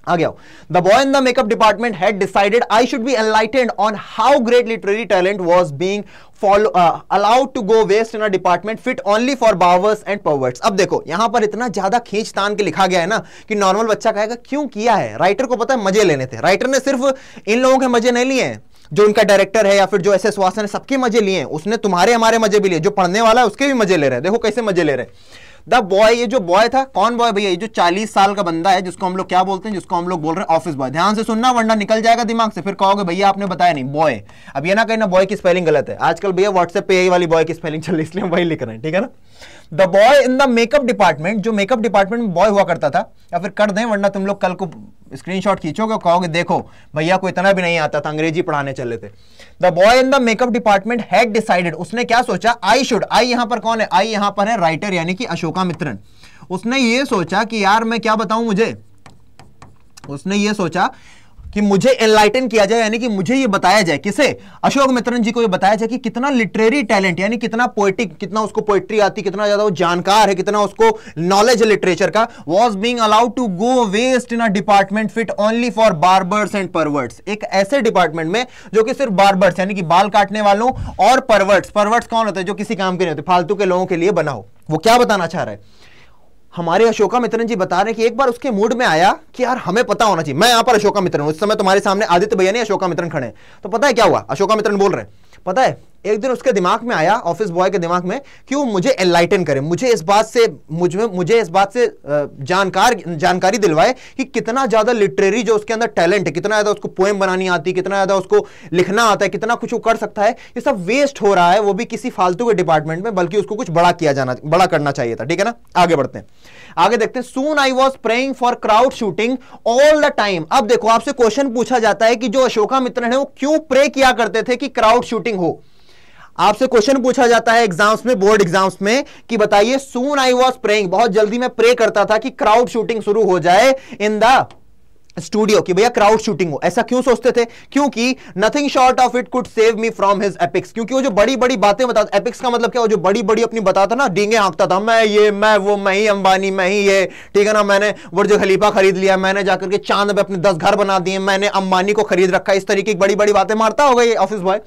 आ गया the boy in the makeup department had decided I should be enlightened on how great literary talent was being follow allowed to go waste in a department fit only for barbers and perverts अब देखो यहां पर इतना ज्यादा खींच तान के लिखा गया है ना कि नॉर्मल बच्चा कहेगा क्यों किया है राइटर को पता है मजे लेने थे राइटर ने सिर्फ इन लोगों के मजे नहीं लिए हैं जो उनका डायरेक्टर है या फिर जो एसएस एस वासन है सबके मजे लिए हैं उसने तुम्हारे हमारे मजे भी लिए जो पढ़ने वाला है उसके भी मजे ले रहे हैं देखो कैसे मजे ले रहे हैं द बॉय ये जो बॉय था कौन बॉय भैया ये जो चालीस साल का बंदा है जिसको हम लोग क्या बोलते हैं जिसको हम लोग बोल रहे हैं ऑफिस बॉय ध्यान से सुनना वरना निकल जाएगा दिमाग से फिर कहोगे भैया आपने बताया नहीं बॉय अब ये ना कहना बॉय की स्पेलिंग गलत है आजकल भैया व्हाट्सएप पे यही वाली बॉय की स्पेलिंग चल रही इसलिए हम वही लिख रहे हैं ठीक है ना the boy in the makeup department जो मेकअप डिपार्टमेंट में बॉय हुआ करता था या फिर कर दें वरना तुम लोग कल को स्क्रीनशॉट खींचोगे कहोगे देखो भैया को इतना भी नहीं आता था अंग्रेजी पढ़ाने चले थे the boy in the makeup department had decided उसने क्या सोचा आई शुड आई यहां पर कौन है आई यहां पर है राइटर यानी कि अशोका मित्रन उसने ये सोचा कि यार मैं क्या बताऊं मुझे उसने ये सोचा कि मुझे एनलाइटन किया जाए यानी कि मुझे ये बताया जाए किसे अशोक मित्रन जी को ये बताया जाए कि कितना लिटरेरी टैलेंट यानी कितना पोएटिक कितना उसको पोएट्री आती कितना ज्यादा वो जानकार है कितना उसको नॉलेज है लिटरेचर का was being allowed to go waste in a department fit only for barbers and perverts एक ऐसे डिपार्टमेंट में जो कि सिर्फ बार्बर्स यानी कि बाल काटने वालों और परवर्ट्स परवर्ट्स कौन होते हैं जो किसी काम के नहीं होते फालतू के लोगों के लिए बनाओ वो क्या बताना चाह रहा है हमारे अशोका मित्रन जी बता रहे हैं कि एक बार उसके मूड में आया कि यार हमें पता होना चाहिए मैं यहां पर अशोका हूं उस समय तुम्हारे सामने आदित्य भैया ने अशोका मित्रन खड़े तो पता है क्या हुआ अशोका मित्रन बोल रहे हैं पता है एक दिन उसके दिमाग में आया ऑफिस बॉय के दिमाग में कि वो मुझे एनलाइटन करे मुझे इस बात से मुझ में मुझे इस बात से जानकार जानकारी दिलवाए कि कितना ज़्यादा लिटरेरी जो उसके अंदर टैलेंट है कितना ज़्यादा उसको पोएम बनानी आती है कितना ज़्यादा उसको लिखना आता है कितना कुछ वो कर सकता है ये सब वेस्ट हो रहा है वो भी किसी फालतू के डिपार्टमेंट में बल्कि उसको कुछ बड़ा किया जाना बड़ा करना चाहिए था ठीक है ना आगे बढ़ते हैं आगे देखते हैं soon I was praying for crowd shooting all the time अब देखो आपसे क्वेश्चन पूछा जाता है कि जो अशोका मित्र है वो क्यों प्रे किया करते थे कि क्राउड शूटिंग हो आपसे क्वेश्चन पूछा जाता है एग्जाम्स में बोर्ड एग्जाम्स में कि बताइए सून आई वॉज प्रेइंग बहुत जल्दी मैं प्रे करता था कि क्राउड शूटिंग शुरू हो जाए इन द स्टूडियो कि भैया क्राउड शूटिंग हो ऐसा क्यों सोचते थे क्योंकि nothing short of it could save me from his epics क्योंकि वो जो बड़ी बड़ी बातें बताता एपिक्स का मतलब क्या वो जो बड़ी बड़ी अपनी बताता ना डींगे हाँकता था मैं ये मैं वो मैं ही अंबानी मैं ही ये ठीक है ना मैंने जो खलीफा खरीद लिया मैंने जाकर के चांद पे अपने दस घर बना दिए मैंने अंबानी को खरीद रखा इस तरीके की बड़ी बड़ी बातें मारता होगा ये ऑफिस बॉय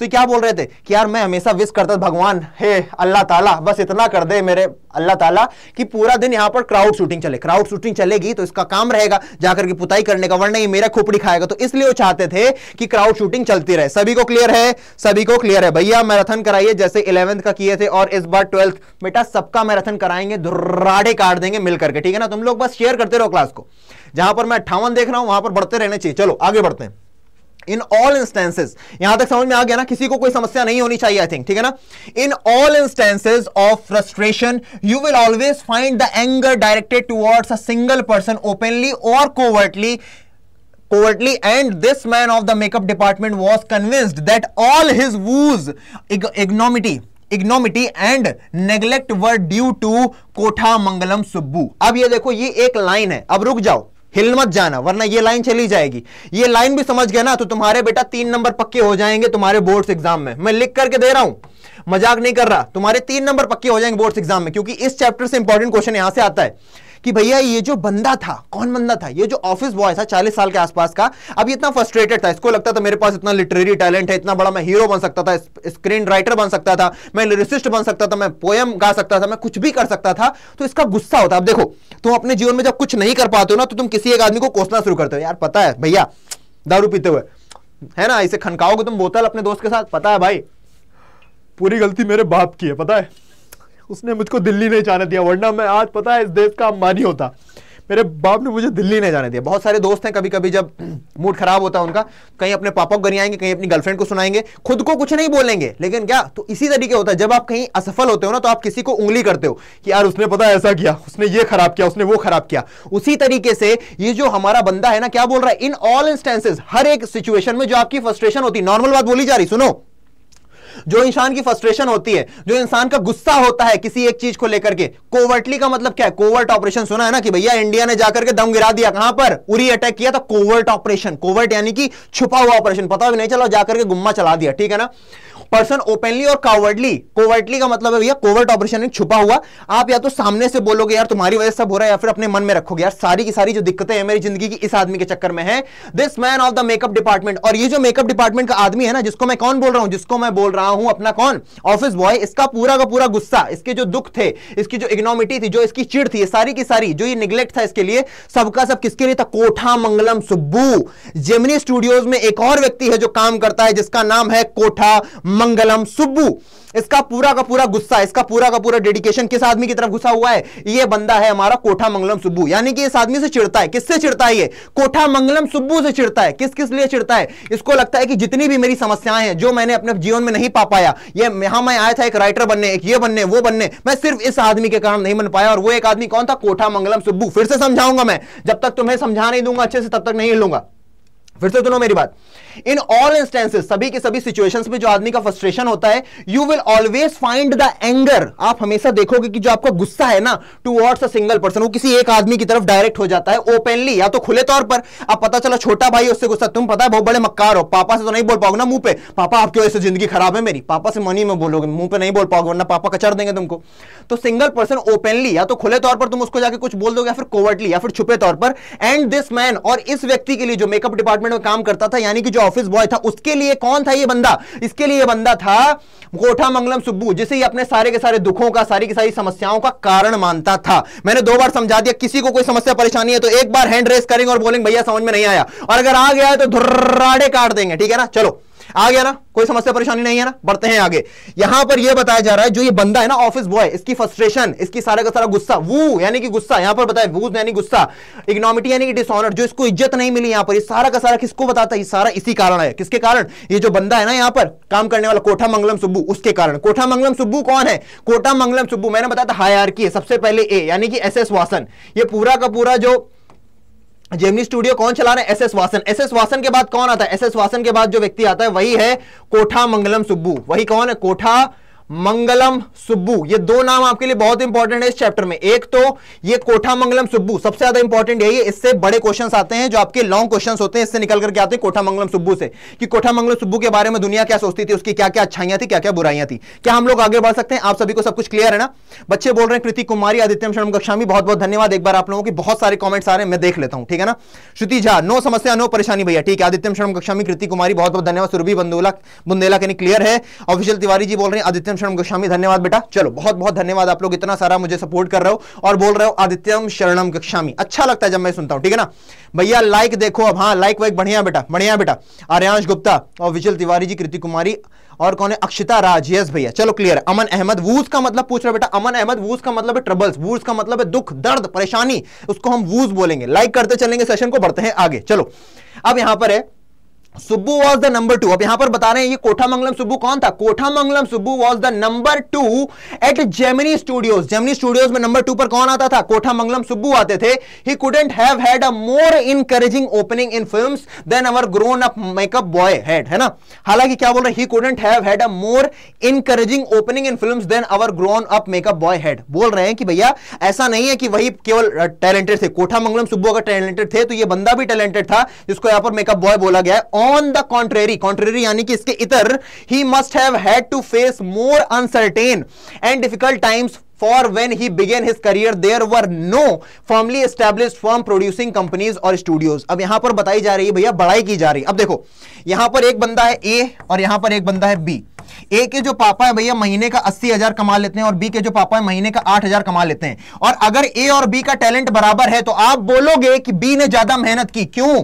तो क्या बोल रहे थे कि यार मैं हमेशा विश करता भगवान हे अल्लाह ताला बस इतना कर दे मेरे अल्लाह ताला कि पूरा दिन यहां पर क्राउड शूटिंग चले क्राउड शूटिंग चलेगी तो इसका काम रहेगा जाकर के पुताई करने का वरना ये मेरा खोपड़ी खाएगा तो इसलिए वो चाहते थे कि क्राउड शूटिंग चलती रहे सभी को क्लियर है सभी को क्लियर है भैया मैराथन कराइए जैसे इलेवंथ का किए थे और इस बार ट्वेल्थ बेटा सबका मैराथन कराएंगे धुर्राडे काट देंगे मिल करके ठीक है ना तुम लोग बस शेयर करते रहो क्लास को जहां पर मैं अट्ठावन देख रहा हूं वहां पर बढ़ते रहने चाहिए चलो आगे बढ़ते हैं इन ऑल इंस्टेंसेज यहां तक समझ में आ गया ना किसी को कोई समस्या नहीं होनी चाहिए आई थिंक ठीक है ना in all instances of frustration you will always find the anger directed towards a single person openly और covertly Overtly, and this man of the makeup department was convinced that all his woos, ignominy, ignominy, and neglect were due to Kotha Mangalam Subbu. अब ये देखो ये एक line है. अब रुक जाओ. हिल मत जाना वरना ये लाइन चली जाएगी ये लाइन भी समझ गए ना तो तुम्हारे बेटा तीन नंबर पक्के हो जाएंगे तुम्हारे बोर्ड्स एग्जाम में मैं लिख करके दे रहा हूं मजाक नहीं कर रहा तुम्हारे तीन नंबर पक्के हो जाएंगे बोर्ड्स एग्जाम में क्योंकि इस चैप्टर से इंपॉर्टेंट क्वेश्चन यहां से आता है कि भैया ये जो बंदा था कौन बंदा था ये जो ऑफिस बॉय था चालीस साल के आसपास का अब इतना फ्रस्ट्रेटेड था इसको लगता था मेरे पास इतना लिटरेरी टैलेंट है इतना बड़ा मैं हीरो बन सकता था स्क्रीन राइटर बन सकता था मैं लिरिसिस्ट बन सकता था मैं पोएम गा सकता था मैं कुछ भी कर सकता था तो इसका गुस्सा होता अब देखो तुम अपने जीवन में जब कुछ नहीं कर पाते हो ना तो तुम किसी एक आदमी को कोसना शुरू करते हो यार पता है भैया दारू पीते हुए है ना इसे खनकाओगे तुम बोतल अपने दोस्त के साथ पता है भाई पूरी गलती मेरे बाप की है पता है उसने मुझको दिल्ली नहीं जाने दिया वरना मैं आज पता है इस देश का अंबानी होता मेरे बाप ने मुझे दिल्ली नहीं जाने दिया बहुत सारे दोस्त हैं कभी कभी जब मूड खराब होता है उनका कहीं अपने पापा को गरियाएंगे कहीं अपनी गर्लफ्रेंड को सुनाएंगे खुद को कुछ नहीं बोलेंगे लेकिन क्या तो इसी तरीके होता है जब आप कहीं असफल होते हो ना तो आप किसी को उंगली करते हो कि यार उसने पता ऐसा किया उसने ये खराब किया उसने वो खराब किया उसी तरीके से ये जो हमारा बंदा है ना क्या बोल रहा है इन ऑल इंस्टेंसेज हर एक सिचुएशन में जो आपकी फ्रस्ट्रेशन होती है नॉर्मल बात बोली जा रही सुनो जो इंसान की फ्रस्ट्रेशन होती है जो इंसान का गुस्सा होता है किसी एक चीज को लेकर के कोवर्टली का मतलब क्या है कोवर्ट ऑपरेशन सुना है ना कि भैया इंडिया ने जाकर के दम गिरा दिया कहां पर उरी अटैक किया था कोवर्ट ऑपरेशन कोवर्ट यानी कि छुपा हुआ ऑपरेशन पता भी नहीं चला जाकर के गुम्मा चला दिया ठीक है ना पर्सन ओपनली और कावर्डली कोवर्डली का मतलब है भैया कोवर्ट ऑपरेशन में छुपा हुआ आप या तो सामने से बोलोगे यार तुम्हारी वजह से हो रहा है या फिर अपने मन में रखोगे यार सारी की सारी जो दिक्कतें हैं मेरी जिंदगी की इस आदमी के चक्कर में है this man of the makeup department और ये जो मेकअप डिपार्टमेंट का आदमी है ना जिसको मैं कौन बोल रहा हूं जिसको मैं बोल रहा हूं अपना कौन ऑफिस बॉय इसका पूरा का पूरा गुस्सा इसके जो दुख थे इसकी जो इग्नोमिटी थी जो इसकी चिड़ थी सारी की सारी जो ये निग्लेक्ट था इसके लिए सबका सब किसके लिए था कोठा मंगलम सुब्बू जेमिनी स्टूडियोज में एक और व्यक्ति है जो काम करता है जिसका नाम है कोठा मंगलम सुब्बू इसका पूरा का पूरा गुस्सा इसका पूरा का पूरा डेडिकेशन किस आदमी की तरफ गुस्सा हुआ है ये बंदा है हमारा कोठा मंगलम सुब्बू यानी कि इस आदमी से चिड़ता है किससे चिड़ता है ये कोठा मंगलम सुब्बू से चिड़ता है किस किस लिए चिड़ता है इसको लगता है कि जितनी भी मेरी समस्याएं हैं जो मैंने अपने जीवन में नहीं पा पाया ये यहां मैं आया था एक राइटर बनने एक ये बनने वो बनने मैं सिर्फ इस आदमी के कारण नहीं बन पाया और वो एक आदमी कौन था कोठा मंगलम सुब्बू फिर से समझाऊंगा मैं जब तक तुम्हें समझा नहीं दूंगा अच्छे से तब तक नहीं हिलूंगा फिर से सुनो मेरी बात इन ऑल इंस्टेंसेस सभी के सभी सिचुएशंस में जो आदमी का फ्रस्ट्रेशन होता है you will always find the anger आप हमेशा देखोगे कि जो आपका गुस्सा है ना टूवर्ड्स अ सिंगल पर्सन वो किसी एक आदमी की तरफ डायरेक्ट हो जाता है ओपनली या तो खुले तौर पर आप पता चला छोटा भाई उससे गुस्सा तुम पता है बहुत बड़े मक्कार हो पापा से तो नहीं बोल पाओगे ना मुंह पे पापा आपकी वजह से जिंदगी खराब है मेरी पापा से मनी में बोलोगे मुंह पे नहीं बोल पाओगे वरना पापा कचर देंगे तुमको तो सिंगल पर्सन ओपनली या तो खुले तौर पर तुम उसको जाके कुछ बोल दोगे या फिर कोवर्टली या फिर छुपे तौर पर एंड दिस मैन और इस व्यक्ति के लिए जो मेकअप डिपार्टमेंट में काम करता था यानी कि जो ऑफिस बॉय था उसके लिए कौन था ये बंदा इसके लिए ये बंदा था कोठा मंगलम सुब्बू जिसे अपने सारे के सारे दुखों का सारी की सारी समस्याओं का कारण मानता था मैंने दो बार समझा दिया किसी को कोई समस्या परेशानी है तो एक बार हैंड रेस करेंगे और बोलेंगे भैया समझ में नहीं आया और अगर आ गया है तो धुर्राडे काट देंगे ठीक है ना चलो आ गया ना कोई समस्या परेशानी नहीं है ना बढ़ते हैं आगे यहां पर यह बताया जा रहा है जो ये बंदा है ना ऑफिस बॉय इसकी फ्रस्ट्रेशन इसकी सारे का सारा गुस्सा वो यानी कि गुस्सा यहां पर बताया वूज यानी गुस्सा इग्नोमिटी यानी कि डिसऑनर जो इसको इज्जत नहीं मिली यहां पर ये सारा का सारा किसको बताता है सारा इसी कारण है किसके कारण ये जो बंदा है ना यहां पर काम करने वाला कोठा मंगलम सुब्बू उसके कारण कोठा मंगलम सुब्बू कौन है कोठा मंगलम सुब्बू मैंने बताया था हायर की सबसे पहले ए यानी कि एस एस वासन ये पूरा का पूरा जो जेमनी स्टूडियो कौन चला रहे हैं S S Vasan S S Vasan के बाद कौन आता है एस एस वासन के बाद जो व्यक्ति आता है वही है कोठा मंगलम सुब्बू वही कौन है कोठा मंगलम सुब्बू ये दो नाम आपके लिए बहुत इंपॉर्टेंट है इस चैप्टर में एक तो ये कोठा मंगलम सुब्बू सबसे ज्यादा इंपॉर्टेंट है ये इससे बड़े क्वेश्चंस आते हैं जो आपके लॉन्ग क्वेश्चंस होते हैं इससे निकल करके आते हैं कोठा मंगलम सुब्बू से कि कोठा मंगलम सुब्बू के बारे में दुनिया क्या सोचती थी उसकी क्या क्या अच्छाइयां थी क्या क्या बुराइयां थी क्या हम लोग आगे बढ़ सकते हैं आप सभी को सब कुछ क्लियर है ना बच्चे बोल रहे हैं कृति कुमारी आदित्यम शर्म कक्षामी बहुत बहुत धन्यवाद एक बार आप लोगों के बहुत सारे कॉमेंट्स आ रहे हैं मैं देख लेता हूं ठीक है ना श्रुति झा नो समस्या नो परेशानी भैया ठीक है आदित्यम शर्म कक्षामी कृति कुमारी बहुत बहुत धन्यवाद सुरभि बंदोला बुंदेला कहीं क्लियर है ऑफिशियल तिवारी जी बोल रहे हैं आदित्य आदित्यम शरण गोस्वामी धन्यवाद बेटा चलो बहुत बहुत धन्यवाद आप लोग इतना सारा मुझे सपोर्ट कर रहे हो और बोल रहे हो आदित्यम शरणम गोस्वामी अच्छा लगता है जब मैं सुनता हूँ ठीक है ना भैया लाइक देखो अब हाँ लाइक वाइक बढ़िया बेटा बढ़िया बेटा आर्यांश गुप्ता और विजल तिवारी जी कृति कुमारी और कौन है अक्षिता राज यस भैया चलो क्लियर अमन अहमद वूज का मतलब पूछ रहे बेटा अमन अहमद वूज का मतलब है ट्रबल्स वूज का मतलब है दुख दर्द परेशानी उसको हम वूज बोलेंगे लाइक करते चलेंगे सेशन को बढ़ते हैं आगे चलो अब यहां पर है Subbu was the number two अब यहां पर बता रहे हैं ये कोठा मंगलम सुब्बू कौन था Kotha Mangalam Subbu was the number two at Gemini Studios Gemini Studios में नंबर टू पर कौन आता था कोठा मंगलम सुब्बू आते थे he couldn't have had a more encouraging opening in film than our grown up makeup boy had है ना हालांकि क्या बोल रहे he couldn't have had a more encouraging opening in film than our grown up makeup boy had बोल रहे हैं कि भैया ऐसा नहीं है कि वही केवल टैलेंटेड थे कोठा मंगलम सुब्बू अगर टैलेंटेड थे तो ये बंदा भी टैलेंटेड था जिसको यहां पर मेकअप बॉय बोला गया है ऑन द कॉन्ट्रेरी कॉन्ट्रेरी यानी कि इसके इतर he must have had to face more uncertain and difficult times For when he began his career, there were no firmly established firm producing companies or studios. अब यहां पर बताई जा रही है भैया बढ़ाई की जा रही है अब देखो यहां पर एक बंदा है A और यहां पर एक बंदा है B. ए के जो पापा है भैया महीने का अस्सी हजार कमा लेते हैं और बी के जो पापा है महीने का आठ हजार कमा लेते हैं और अगर ए और बी का टैलेंट बराबर है तो आप बोलोगे कि बी ने ज्यादा मेहनत की क्यों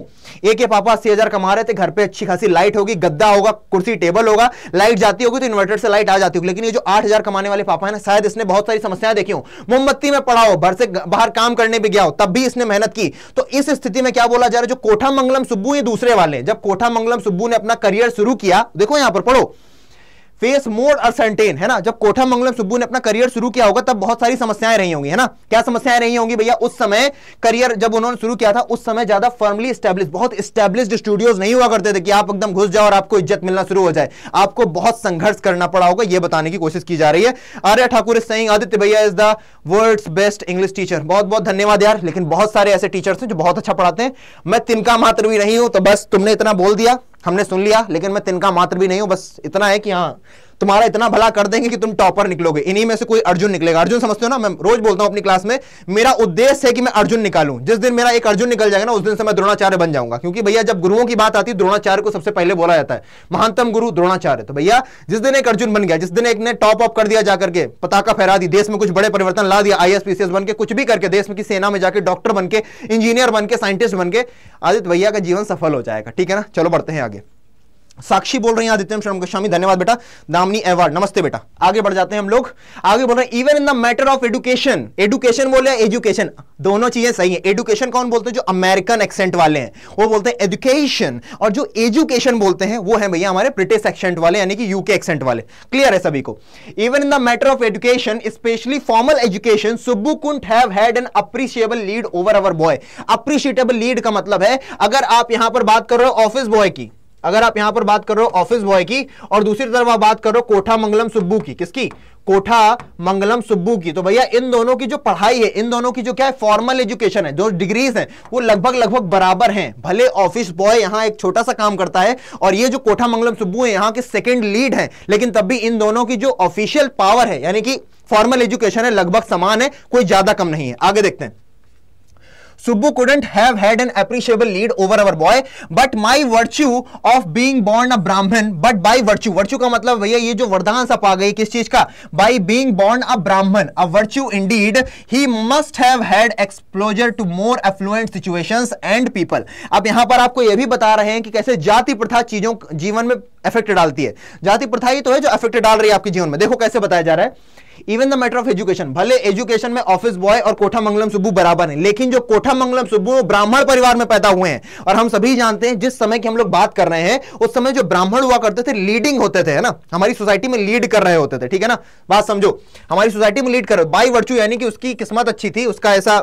ए के पापा अस्सी हजार कमा रहे थे घर पे अच्छी खासी लाइट होगी गद्दा होगा कुर्सी टेबल होगा लाइट जाती होगी तो इन्वर्टर से लाइट आ जाती होगी लेकिन ये जो आठ हजार कमाने वाले पापा है ना शायद इसने बहुत सारी समस्याएं देखी हो मोमबत्ती में पढ़ाओ भर से बाहर काम करने भी गया हो तब भी इसने मेहनत की तो इस स्थिति में क्या बोला जा रहा है जो कोठा मंगलम सुब्बू ये दूसरे वाले जब कोठा मंगलम सुब्बू ने अपना करियर शुरू किया देखो यहां पर पढ़ो फेस मोर असरटेन है ना जब कोठा मंगलम सुब्बू ने अपना करियर शुरू किया होगा तब बहुत सारी समस्याएं रही होंगी है ना क्या समस्याएं रही होंगी भैया उस समय करियर जब उन्होंने शुरू किया था उस समय ज्यादा फर्मली स्टैब्लिश बहुत स्टैब्लिश स्टूडियोज नहीं हुआ करते थे कि आप एकदम घुस जाओ और आपको इज्जत मिलना शुरू हो जाए आपको बहुत संघर्ष करना पड़ा होगा यह बताने की कोशिश की जा रही है आर्य ठाकुर सिंह आदित्य भैया is the world best English teacher बहुत बहुत धन्यवाद यार लेकिन बहुत सारे ऐसे टीचर्स हैं जो बहुत अच्छा पढ़ाते हैं मैं तिनका मात्र भी नहीं हूं तो बस तुमने इतना बोल दिया हमने सुन लिया लेकिन मैं तिनका मात्र भी नहीं हूं बस इतना है कि हाँ तुम्हारा इतना भला कर देंगे कि तुम टॉपर निकलोगे इन्हीं में से कोई अर्जुन निकलेगा अर्जुन समझते हो ना मैं रोज बोलता हूं अपनी क्लास में मेरा उद्देश्य है कि मैं अर्जुन निकालू जिस दिन मेरा एक अर्जुन निकल जाएगा ना उस दिन से मैं द्रोणाचार्य बन जाऊंगा क्योंकि भैया जब गुरुओं की बात आती है द्रोणाचार्य को सबसे पहले बोला जाता है महानतम गुरु द्रोणाचार्य तो भैया जिस दिन एक अर्जुन बन गया जिस दिन एक ने टॉप अप कर दिया जाकर के पताका फहरा दी देश में कुछ बड़े परिवर्तन ला दिया आई एस बन के कुछ भी करके देश में की सेना में जाकर डॉक्टर बन के इंजीनियर बन के साइंटिस्ट बन के आदित्य भैया का जीवन सफल हो जाएगा ठीक है ना चलो बढ़ते हैं आगे साक्षी बोल रहे हैं आदित्य शर्म गोस्वामी धन्यवाद बेटा दामनी अवार्ड नमस्ते बेटा आगे बढ़ जाते हैं हम लोग आगे बोल रहे हैं even in the matter of education education रहे एजुकेशन दोनों चीजें सही है एडुकेशन कौन बोलते हैं जो अमेरिकन एक्सेंट वाले हैं वो बोलते हैं एजुकेशन और जो एजुकेशन बोलते हैं वो है भैया हमारे ब्रिटिश एक्सेंट वाले यानी कि यूके एक्सेंट वाले क्लियर है सभी को even in the matter of education specially formal education Subbu couldn't have lead over our boy appreciable lead का मतलब है अगर आप यहां पर बात कर रहे हो ऑफिस बॉय की अगर आप यहां पर बात करो ऑफिस बॉय की और दूसरी तरफ आप बात करो कोठा मंगलम सुब्बू की किसकी कोठा मंगलम सुब्बू की तो भैया इन दोनों की जो पढ़ाई है इन दोनों की जो क्या है फॉर्मल एजुकेशन है जो डिग्रीज हैं वो लगभग लगभग बराबर हैं भले ऑफिस बॉय यहां एक छोटा सा काम करता है और ये जो कोठा मंगलम सुब्बू है यहाँ के सेकेंड लीड है लेकिन तब भी इन दोनों की जो ऑफिशियल पावर है यानी कि फॉर्मल एजुकेशन है लगभग समान है कोई ज्यादा कम नहीं है आगे देखते हैं Subbu couldn't have had an appreciable lead over our boy, but my virtue of being born a Brahmin, but by virtue, virtue का मतलब भैया ये जो वरदान सा पा गई किस चीज का by being born a Brahmin, a virtue indeed, he must have had exposure to more affluent situations and people. अब यहां पर आपको ये भी बता रहे हैं कि कैसे जाति प्रथा चीजों जीवन में इफेक्ट डालती है जाति प्रथा ही तो है जो इफेक्ट डाल रही है आपके जीवन में देखो कैसे बताया जा रहा है even the matter of education भले एजुकेशन में ऑफिस बॉय और कोठा मंगलम सुब्बू बराबर है लेकिन जो कोठा मंगलम सुब्बू ब्राह्मण परिवार में पैदा हुए हैं और हम सभी जानते हैं जिस समय की हम लोग बात कर रहे हैं उस समय जो ब्राह्मण हुआ करते थे लीडिंग होते थे है ना हमारी सोसाइटी में लीड कर रहे होते थे ठीक है ना बात समझो हमारी सोसाइटी में लीड कर बाई वर्चू यानी कि उसकी किस्मत अच्छी थी उसका ऐसा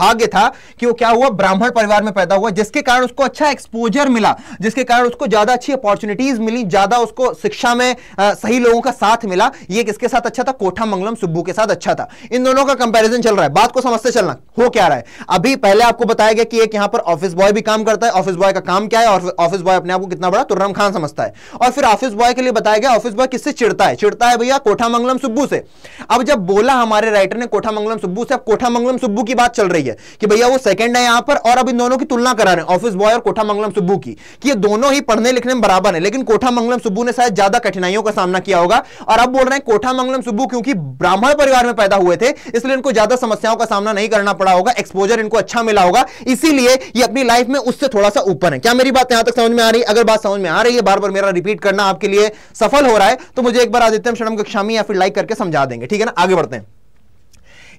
भाग्य था कि वो क्या हुआ ब्राह्मण परिवार में पैदा हुआ जिसके कारण उसको अच्छा एक्सपोजर मिला जिसके कारण उसको ज्यादा अच्छी अपॉर्चुनिटीज मिली ज्यादा उसको शिक्षा में सही लोगों का साथ मिला ये किसके साथ अच्छा था कोठा मंगल मंगलम सुब्बू के साथ अच्छा था इन दोनों का कंपैरिजन चल रहा है बात को समझते चलना हो क्या रहा है अभी पहले आपको बताया गया कि एक यहां पर ऑफिस बॉय भी काम करता है ऑफिस बॉय का काम क्या है और ऑफिस बॉय अपने आप को कितना बड़ा तुर्रम खान समझता है और फिर ऑफिस बॉय के लिए बताया गया ऑफिस बॉय किससे चिड़ता है चिड़ता है भैया कोठा मंगलम सुब्बू से अब जब बोला हमारे राइटर ने कोठा मंगलम सुब्बू से अब कोठा मंगलम सुब्बू की बात चल रही है कि भैया वो सेकंड है यहां पर और अब इन दोनों की तुलना करा रहे हैं ऑफिस बॉय और कोठा मंगलम सुब्बू की कि ये दोनों ही पढ़ने लिखने में बराबर है लेकिन कोठा मंगलम सुब्बू ने शायद ज्यादा कठिनाइयों का सामना किया होगा और अब बोल रहे हैं कोठा मंगलम सुब्बू क्योंकि ब्राह्मण परिवार में पैदा हुए थे इसलिए इनको ज्यादा समस्याओं का सामना नहीं करना पड़ा होगा एक्सपोजर इनको अच्छा मिला होगा इसीलिए ये अपनी लाइफ में उससे थोड़ा सा ऊपर है क्या मेरी बात यहां तक समझ में आ रही है अगर बात समझ में आ रही है बार बार मेरा रिपीट करना आपके लिए सफल हो रहा है तो मुझे एक बार आदित्यम शरणम कक्षा या फिर लाइक करके समझा देंगे ठीक है ना आगे बढ़ते हैं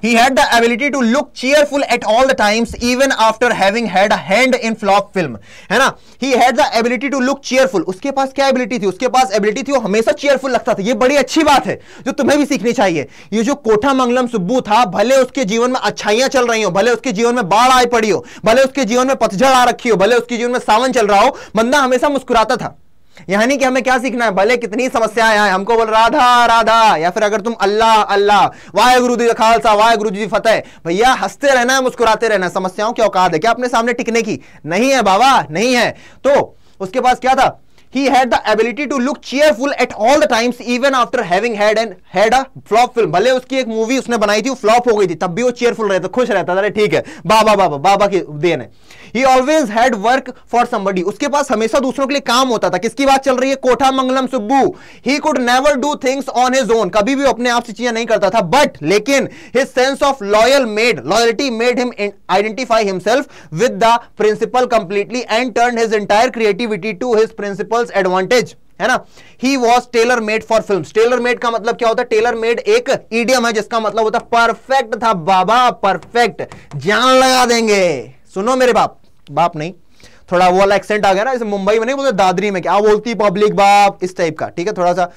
He had the ability to look cheerful at all the times, even after having had a hand in flop film है ना he had the ability to look cheerful उसके पास क्या एबिलिटी थी उसके पास एबिलिटी थी वो हमेशा चेयरफुल लगता था ये बड़ी अच्छी बात है जो तुम्हें भी सीखनी चाहिए ये जो कोठा मंगलम सुब्बू था भले उसके जीवन में अच्छाइयां चल रही हो भले उसके जीवन में बाढ़ आई पड़ी हो भले उसके जीवन में पतझड़ आ रखी हो भले उसके जीवन में सावन चल रहा हो बंदा हमेशा मुस्कुराता था यानी कि हमें क्या सीखना है भले कितनी समस्याएं आए हमको बोल राधा राधा या फिर अगर तुम अल्लाह अल्लाह वाहे गुरु जी खालसा वाहे गुरु जी फतेह भैया हंसते रहना है मुस्कुराते रहना समस्याओं की औकात है क्या अपने सामने टिकने की नहीं है बाबा नहीं है तो उसके पास क्या था he had the ability to look cheerful at all the times even after having had an had a flop film भले उसकी एक मूवी उसने बनाई थी फ्लॉप हो गई थी तब भी वो चेयरफुल रहता खुश रहता था ठीक है बाबा बाबा बाबा की देन है he always had work for somebody उसके पास हमेशा दूसरों के लिए काम होता था किसकी बात चल रही है Kotha Mangalam Subbu he could never do things on his own कभी भी अपने आप से चीजें नहीं करता था बट लेकिन his sense of loyal made loyalty made him identify himself with the principal completely and turn his entire creativity to his principal personal advantage है ना he was tailor made for film tailor made का मतलब क्या होता है tailor made एक idiom है जिसका मतलब होता है परफेक्ट था बाबा परफेक्ट जान लगा देंगे सुनो मेरे बाप बाप नहीं थोड़ा वो वाला एक्सेंट आ गया ना इसे मुंबई में नहीं बोलते दादरी में क्या बोलती पब्लिक बाप इस टाइप का ठीक है थोड़ा सा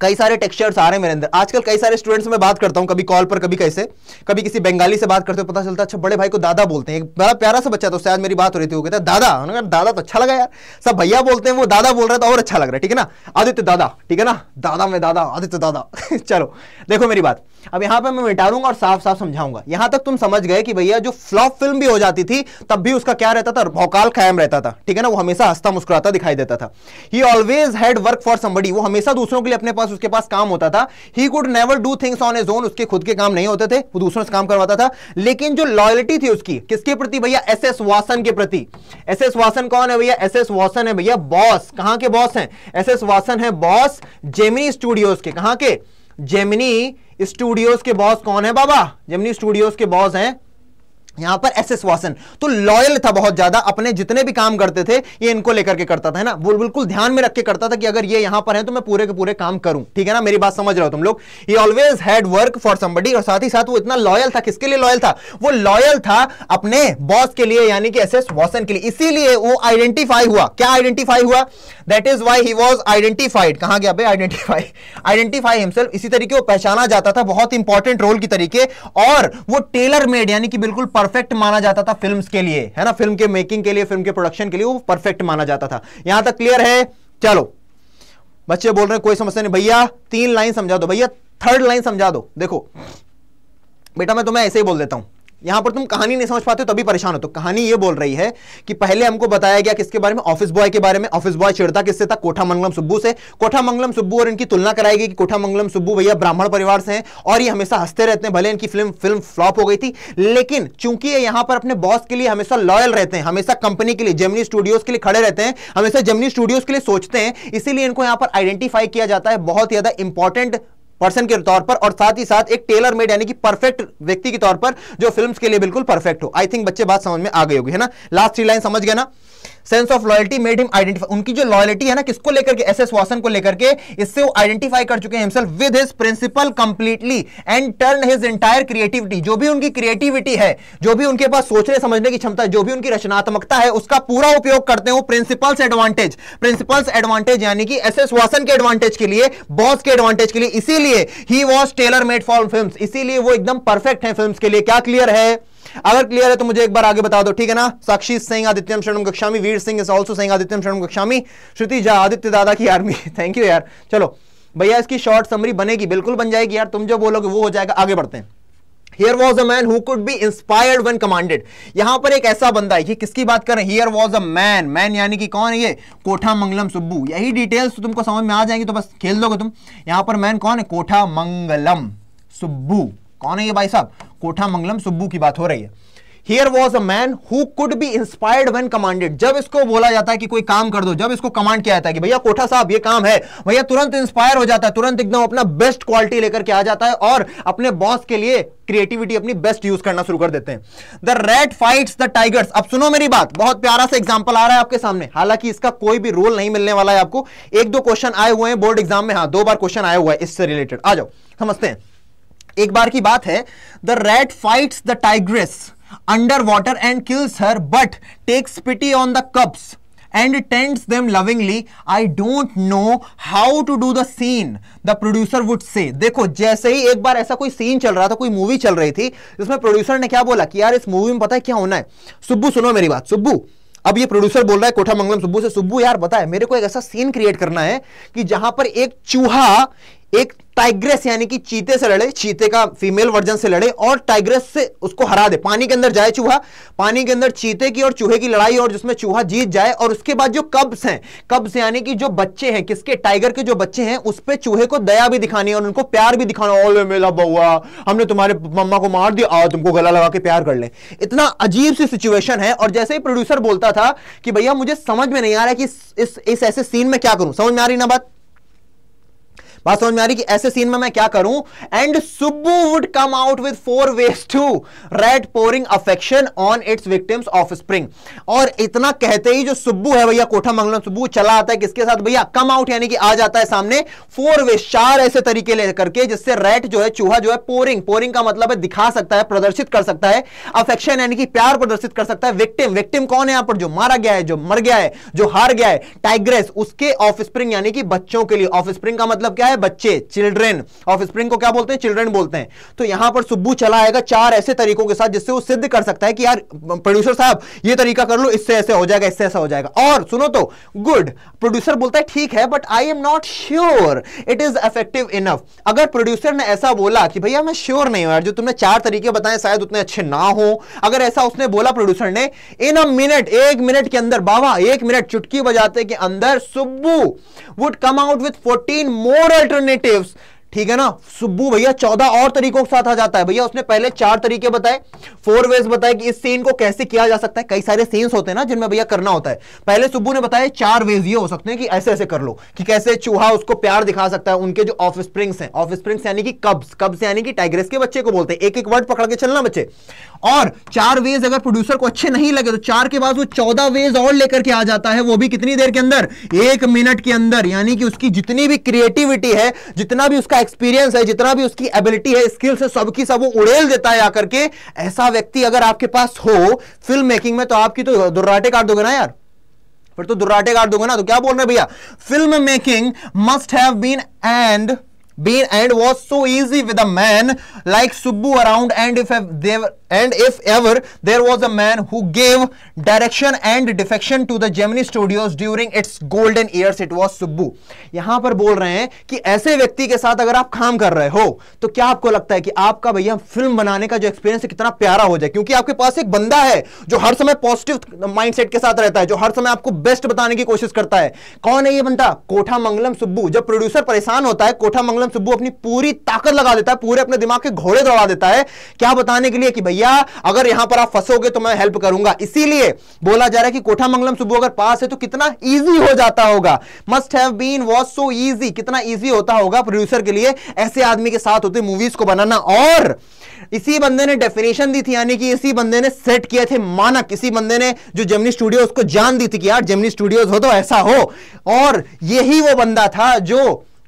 कई सारे टेक्सचर्स आ रहे हैं मेरे अंदर आजकल कई सारे स्टूडेंट्स में मैं बात करता हूँ कभी कॉल पर कभी कैसे कभी किसी बंगाली से बात करते हो पता चलता अच्छा बड़े भाई को दादा बोलते हैं एक बड़ा प्यारा सा बच्चा तो उससे आज मेरी बात हो रही थी वो कहता है दादा उन्होंने कहा दादा तो अच्छा लगा यार सब भैया बोलते हैं वो दादा बोल रहा था तो और अच्छा लग रहा है ठीक है ना आदित्य दादा ठीक है ना दादा में दादा आदित्य दादा चलो देखो मेरी बात अब यहां पर मैं मिटारूंगा और साफ साफ समझाऊंगा यहां तक तुम समझ गए कि भैया जो फ्लॉप फिल्म भी हो जाती थी तब भी उसका क्या रहता था भौकाल कायम रहता था ठीक है ना वो हमेशा हंसता मुस्कुराता दिखाई देता था he always had work for somebody वो हमेशा दूसरों के लिए अपने पास उसके पास काम होता था he could never do things on his own उसके खुद के काम नहीं होते थे वो दूसरों से काम करवाता था लेकिन जो लॉयलिटी थी उसकी किसके प्रति भैया एस एस वासन के प्रति एस एस वासन कौन है भैया एस एस वासन है भैया बॉस कहां के बॉस हैं एस एस वासन है बॉस जेमिनी स्टूडियोज के कहां के जेमिनी स्टूडियोज के बॉस कौन है बाबा जमनी स्टूडियोज के बॉस हैं यहां पर एस एस वासन तो लॉयल था बहुत ज्यादा अपने जितने भी काम करते थे ये इनको लेकर के करता था ना वो बिल्कुल ध्यान में रख के करता था कि अगर ये यहां पर है तो मैं पूरे के पूरे काम करूं ठीक है ना मेरी बात समझ रहे हो तुम लोग ये always had work for somebody और साथ ही साथ वो इतना लॉयल था किसके लिए लॉयल था वो लॉयल था अपने बॉस के लिए यानी कि एस एस वासन के लिए इसीलिए वो आइडेंटिफाई हुआ क्या आइडेंटिफाई हुआ that is why he was identified कहा गया भाई आइडेंटिफाई आइडेंटिफाई हिमसेल्फ इसी तरीके वो पहचाना जाता था बहुत इंपॉर्टेंट रोल के तरीके और वो टेलर मेड यानी कि बिल्कुल परफेक्ट माना जाता था फिल्म के लिए है ना फिल्म के मेकिंग के लिए फिल्म के प्रोडक्शन के लिए वो परफेक्ट माना जाता था यहां तक क्लियर है चलो बच्चे बोल रहे हैं कोई समस्या नहीं भैया तीन लाइन समझा दो भैया थर्ड लाइन समझा दो देखो बेटा मैं तुम्हें ऐसे ही बोल देता हूं यहां पर तुम कहानी नहीं समझ पाते तभी परेशान हो तो कहानी ये बोल रही है कि पहले हमको बताया गया किसके बारे में ऑफिस बॉय के बारे में ऑफिस बॉय चिड़ता किससे था कोठा मंगलम सुब्बू से कोठा मंगलम सुब्बू और इनकी तुलना कराई गई कि कोठा मंगलम सुब्बू भैया ब्राह्मण परिवार से हैं और ये हमेशा हंसते रहते हैं भले इनकी फिल्म फिल्म फ्लॉप हो गई थी लेकिन चूंकि ये यहां पर अपने बॉस के लिए हमेशा लॉयल रहते हैं हमेशा कंपनी के लिए जमनी स्टूडियोज के लिए खड़े रहते हैं हमेशा जमनी स्टूडियोज के लिए सोचते हैं इसीलिए इनको यहां पर आइडेंटिफाई किया जाता है बहुत ज्यादा इंपॉर्टेंट पर्सन के तौर पर और साथ ही साथ एक टेलर मेड यानी कि परफेक्ट व्यक्ति के तौर पर जो फिल्म के लिए बिल्कुल परफेक्ट हो आई थिंक बच्चे बात समझ में आ गई होगी है ना लास्ट थ्री लाइन समझ गए ना sense of loyalty made him identify उनकी जो लॉयल्टी है ना किसको लेकर के एस एस वासन को लेकर के इससे वो आइडेंटिफाई कर चुके हैं himself with his principal completely and turn his entire creativity जो भी उनकी क्रिएटिविटी है जो भी उनके पास सोचने समझने की क्षमता जो भी उनकी रचनात्मकता है उसका पूरा उपयोग करते हैं प्रिंसिपल्स एडवांटेज प्रिंसिपल्स एडवांटेज यानी कि एस एस वासन के एडवांटेज के लिए बॉस के एडवांटेज के लिए इसीलिए he was tailor made for film इसीलिए वो एकदम परफेक्ट है फिल्म के लिए क्या क्लियर है अगर क्लियर है तो मुझे एक बार आगे बता दो ठीक है ना साक्षी सिंह आदित्यम शरणम कक्षामी वीर सिंह इज ऑल्सो सिंह आदित्यम शरणम कक्षामी श्रुति झा आदित्य दादा की आर्मी थैंक यू यार चलो भैया इसकी शॉर्ट समरी बनेगी बिल्कुल बन जाएगी यार तुम जो बोलोगे वो हो जाएगा आगे बढ़ते हैं Here was a man who could be inspired when commanded. यहां पर एक ऐसा बंदा है ये किसकी बात कर रहे हैं here was a man man यानी कि कौन है ये कोठा मंगलम सुब्बू यही डिटेल्स तो तुमको समझ में आ जाएंगे तो बस खेल दोगे तुम यहां पर मैन कौन है कोठा मंगलम सुब्बू कौन है ये भाई साहब कोठा मंगलम सुब्बू की बात हो रही है here was a man who could be inspired when commanded जब इसको बोला जाता है कि कोई काम कर दो जब इसको कमांड किया जाता है कि भैया कोठा साहब ये काम है भैया तुरंत इंस्पायर हो जाता है तुरंत एकदम अपना बेस्ट क्वालिटी लेकर के आ जाता है और अपने बॉस के लिए क्रिएटिविटी अपनी बेस्ट यूज करना शुरू कर देते हैं the red fights the tigers अब सुनो मेरी बात बहुत प्यारा सा एग्जाम्पल आ रहा है आपके सामने हालांकि इसका कोई भी रोल नहीं मिलने वाला है आपको एक दो क्वेश्चन आए हुए हैं बोर्ड एग्जाम में हाँ दो बार क्वेश्चन आया हुआ है इससे रिलेटेड आ जाओ समझते हैं एक बार की बात है the red fights the tigress under water and kills her but takes pity on the cubs and tends them lovingly i don't know how to do the scene the producer would say देखो जैसे ही एक बार ऐसा कोई scene चल रहा था कोई movie चल रही थी जिसमें प्रोड्यूसर ने क्या बोला कि यार इस मूवी में पता है क्या होना है सुब्बू सुनो मेरी बात सुब्बू अब ये प्रोड्यूसर बोल रहा है कोठा मंगलम सुब्बू से सुब्बू यार बताए मेरे को एक ऐसा सीन क्रिएट करना है कि जहां पर एक चूहा एक टाइग्रेस यानी कि चीते से लड़े चीते का फीमेल वर्जन से लड़े और टाइग्रेस से उसको हरा दे पानी के अंदर जाए चूहा पानी के अंदर चीते की और चूहे की लड़ाई और जिसमें चूहा जीत जाए और उसके बाद जो कब्स हैं कब्स यानी कि जो बच्चे हैं किसके टाइगर के जो बच्चे हैं उस पर चूहे को दया भी दिखानी और उनको प्यार भी दिखाना ओले मेला बउआ हमने तुम्हारे मम्मा को मार दिया आ तुमको गला लगा के प्यार कर ले इतना अजीब सी सिचुएशन है और जैसे ही प्रोड्यूसर बोलता था कि भैया मुझे समझ में नहीं आ रहा है कि इस ऐसे सीन में क्या करूं समझ में आ रही ना बात बात समझ में आ रही कि ऐसे सीन में मैं क्या करूं and Subbu would come out with four ways to red pouring affection on its victims offspring और इतना कहते ही जो सुब्बू है भैया कोठा मंगलम सुब्बू चला आता है किसके साथ भैया कम आउट यानी कि आ जाता है सामने फोर वेज चार ऐसे तरीके लेकर के जिससे रेड जो है चूहा जो है पोरिंग पोरिंग का मतलब है दिखा सकता है प्रदर्शित कर सकता है अफेक्शन यानी कि प्यार प्रदर्शित कर सकता है विक्टिम विक्टिम कौन है यहां पर जो मारा गया है जो मर गया है जो हार गया है टाइग्रेस उसके ऑफ यानी कि बच्चों के लिए ऑफ का मतलब क्या है बच्चे चिल्ड्रेन ऑफ स्प्रिंग को क्या बोलते हैं चिल्ड्रेन बोलते हैं तो यहां पर सुब्बू चला आएगा चार ऐसे तरीकों के साथ जिससे वो सिद्ध कर सकता है कि यार प्रोड्यूसर साहब ये तरीका कर लो इससे ऐसे हो जाएगा इससे ऐसा हो जाएगा और सुनो तो गुड प्रोड्यूसर बोलता है ठीक है but I am not sure it is effective enough अगर प्रोड्यूसर ने ऐसा बोला कि भैया मैं श्योर नहीं हूं यार जो तुमने चार तरीके बताए शायद उतने अच्छे ना हो अगर ऐसा उसने बोला प्रोड्यूसर ने इन अ मिनट एक मिनट के अंदर बाबा एक मिनट चुटकी बजाते के अंदर Subbu would come out with fourteen more alternatives ठीक है ना सुब्बू भैया चौदह और तरीकों के साथ आ जाता है भैया उसने पहले चार तरीके बताए फोर वेज बताए कि इस सीन को कैसे किया जा सकता है कई सारे सीन्स होते हैं ना जिनमें भैया करना होता है पहले सुब्बू ने बताया चार वेज ये हो सकते हैं कि ऐसे ऐसे कर लो कि कैसे चूहा उसको प्यार दिखा सकता है उनके जो ऑफ स्प्रिंग्स है ऑफ स्प्रिंग्स यानी कि कब्स कब्स यानी कि टाइग्रेस के बच्चे को बोलते हैं एक एक वर्ड पकड़ के चलना बच्चे और चार वेज अगर प्रोड्यूसर को अच्छे नहीं लगे तो चार के बाद वो चौदह वेज और लेकर के आ जाता है वो भी कितनी देर के अंदर एक मिनट के अंदर यानी कि उसकी जितनी भी क्रिएटिविटी है जितना भी उसका उसका एक्सपीरियंस है जितना भी उसकी एबिलिटी है स्किल्स है सबकी सब वो उड़ेल देता है आकर के ऐसा व्यक्ति अगर आपके पास हो फिल्म मेकिंग में तो आपकी तो दुर्राटे काट दोगे ना यार फिर तो दुर्राटे काट दोगे ना तो क्या बोल रहे भैया film making must have been and been and was so easy with a man like Subbu around and if ever, and if ever there was a man who gave direction and defection to the Gemini Studios during its golden years it was यहां पर बोल रहे हैं कि ऐसे व्यक्ति के साथ अगर आप काम कर रहे हो तो क्या आपको लगता है कि आपका भैया फिल्म बनाने का जो एक्सपीरियंस है कितना प्यारा हो जाए क्योंकि आपके पास एक बंदा है जो हर समय पॉजिटिव माइंडसेट के साथ रहता है जो हर समय आपको बेस्ट बताने की कोशिश करता है कौन है ये बंदा कोठा मंगलम सुब्बू जब प्रोड्यूसर परेशान होता है कोठा मंगलम गौतम सुब्बू अपनी पूरी ताकत लगा देता है पूरे अपने दिमाग के घोड़े दौड़ा देता है क्या बताने के लिए कि भैया अगर यहां पर आप फंसोगे तो मैं हेल्प करूंगा इसीलिए बोला जा रहा है कि कोठा मंगलम सुब्बू अगर पास है तो कितना ईजी हो जाता होगा must have been was so easy कितना ईजी होता होगा प्रोड्यूसर के लिए ऐसे आदमी के साथ होते मूवीज को बनाना और इसी बंदे ने डेफिनेशन दी थी यानी कि इसी बंदे ने सेट किए थे माना किसी बंदे ने जो जेमनी स्टूडियो उसको जान दी थी कि यार जेमनी स्टूडियोज हो तो ऐसा हो और यही वो बंदा था जो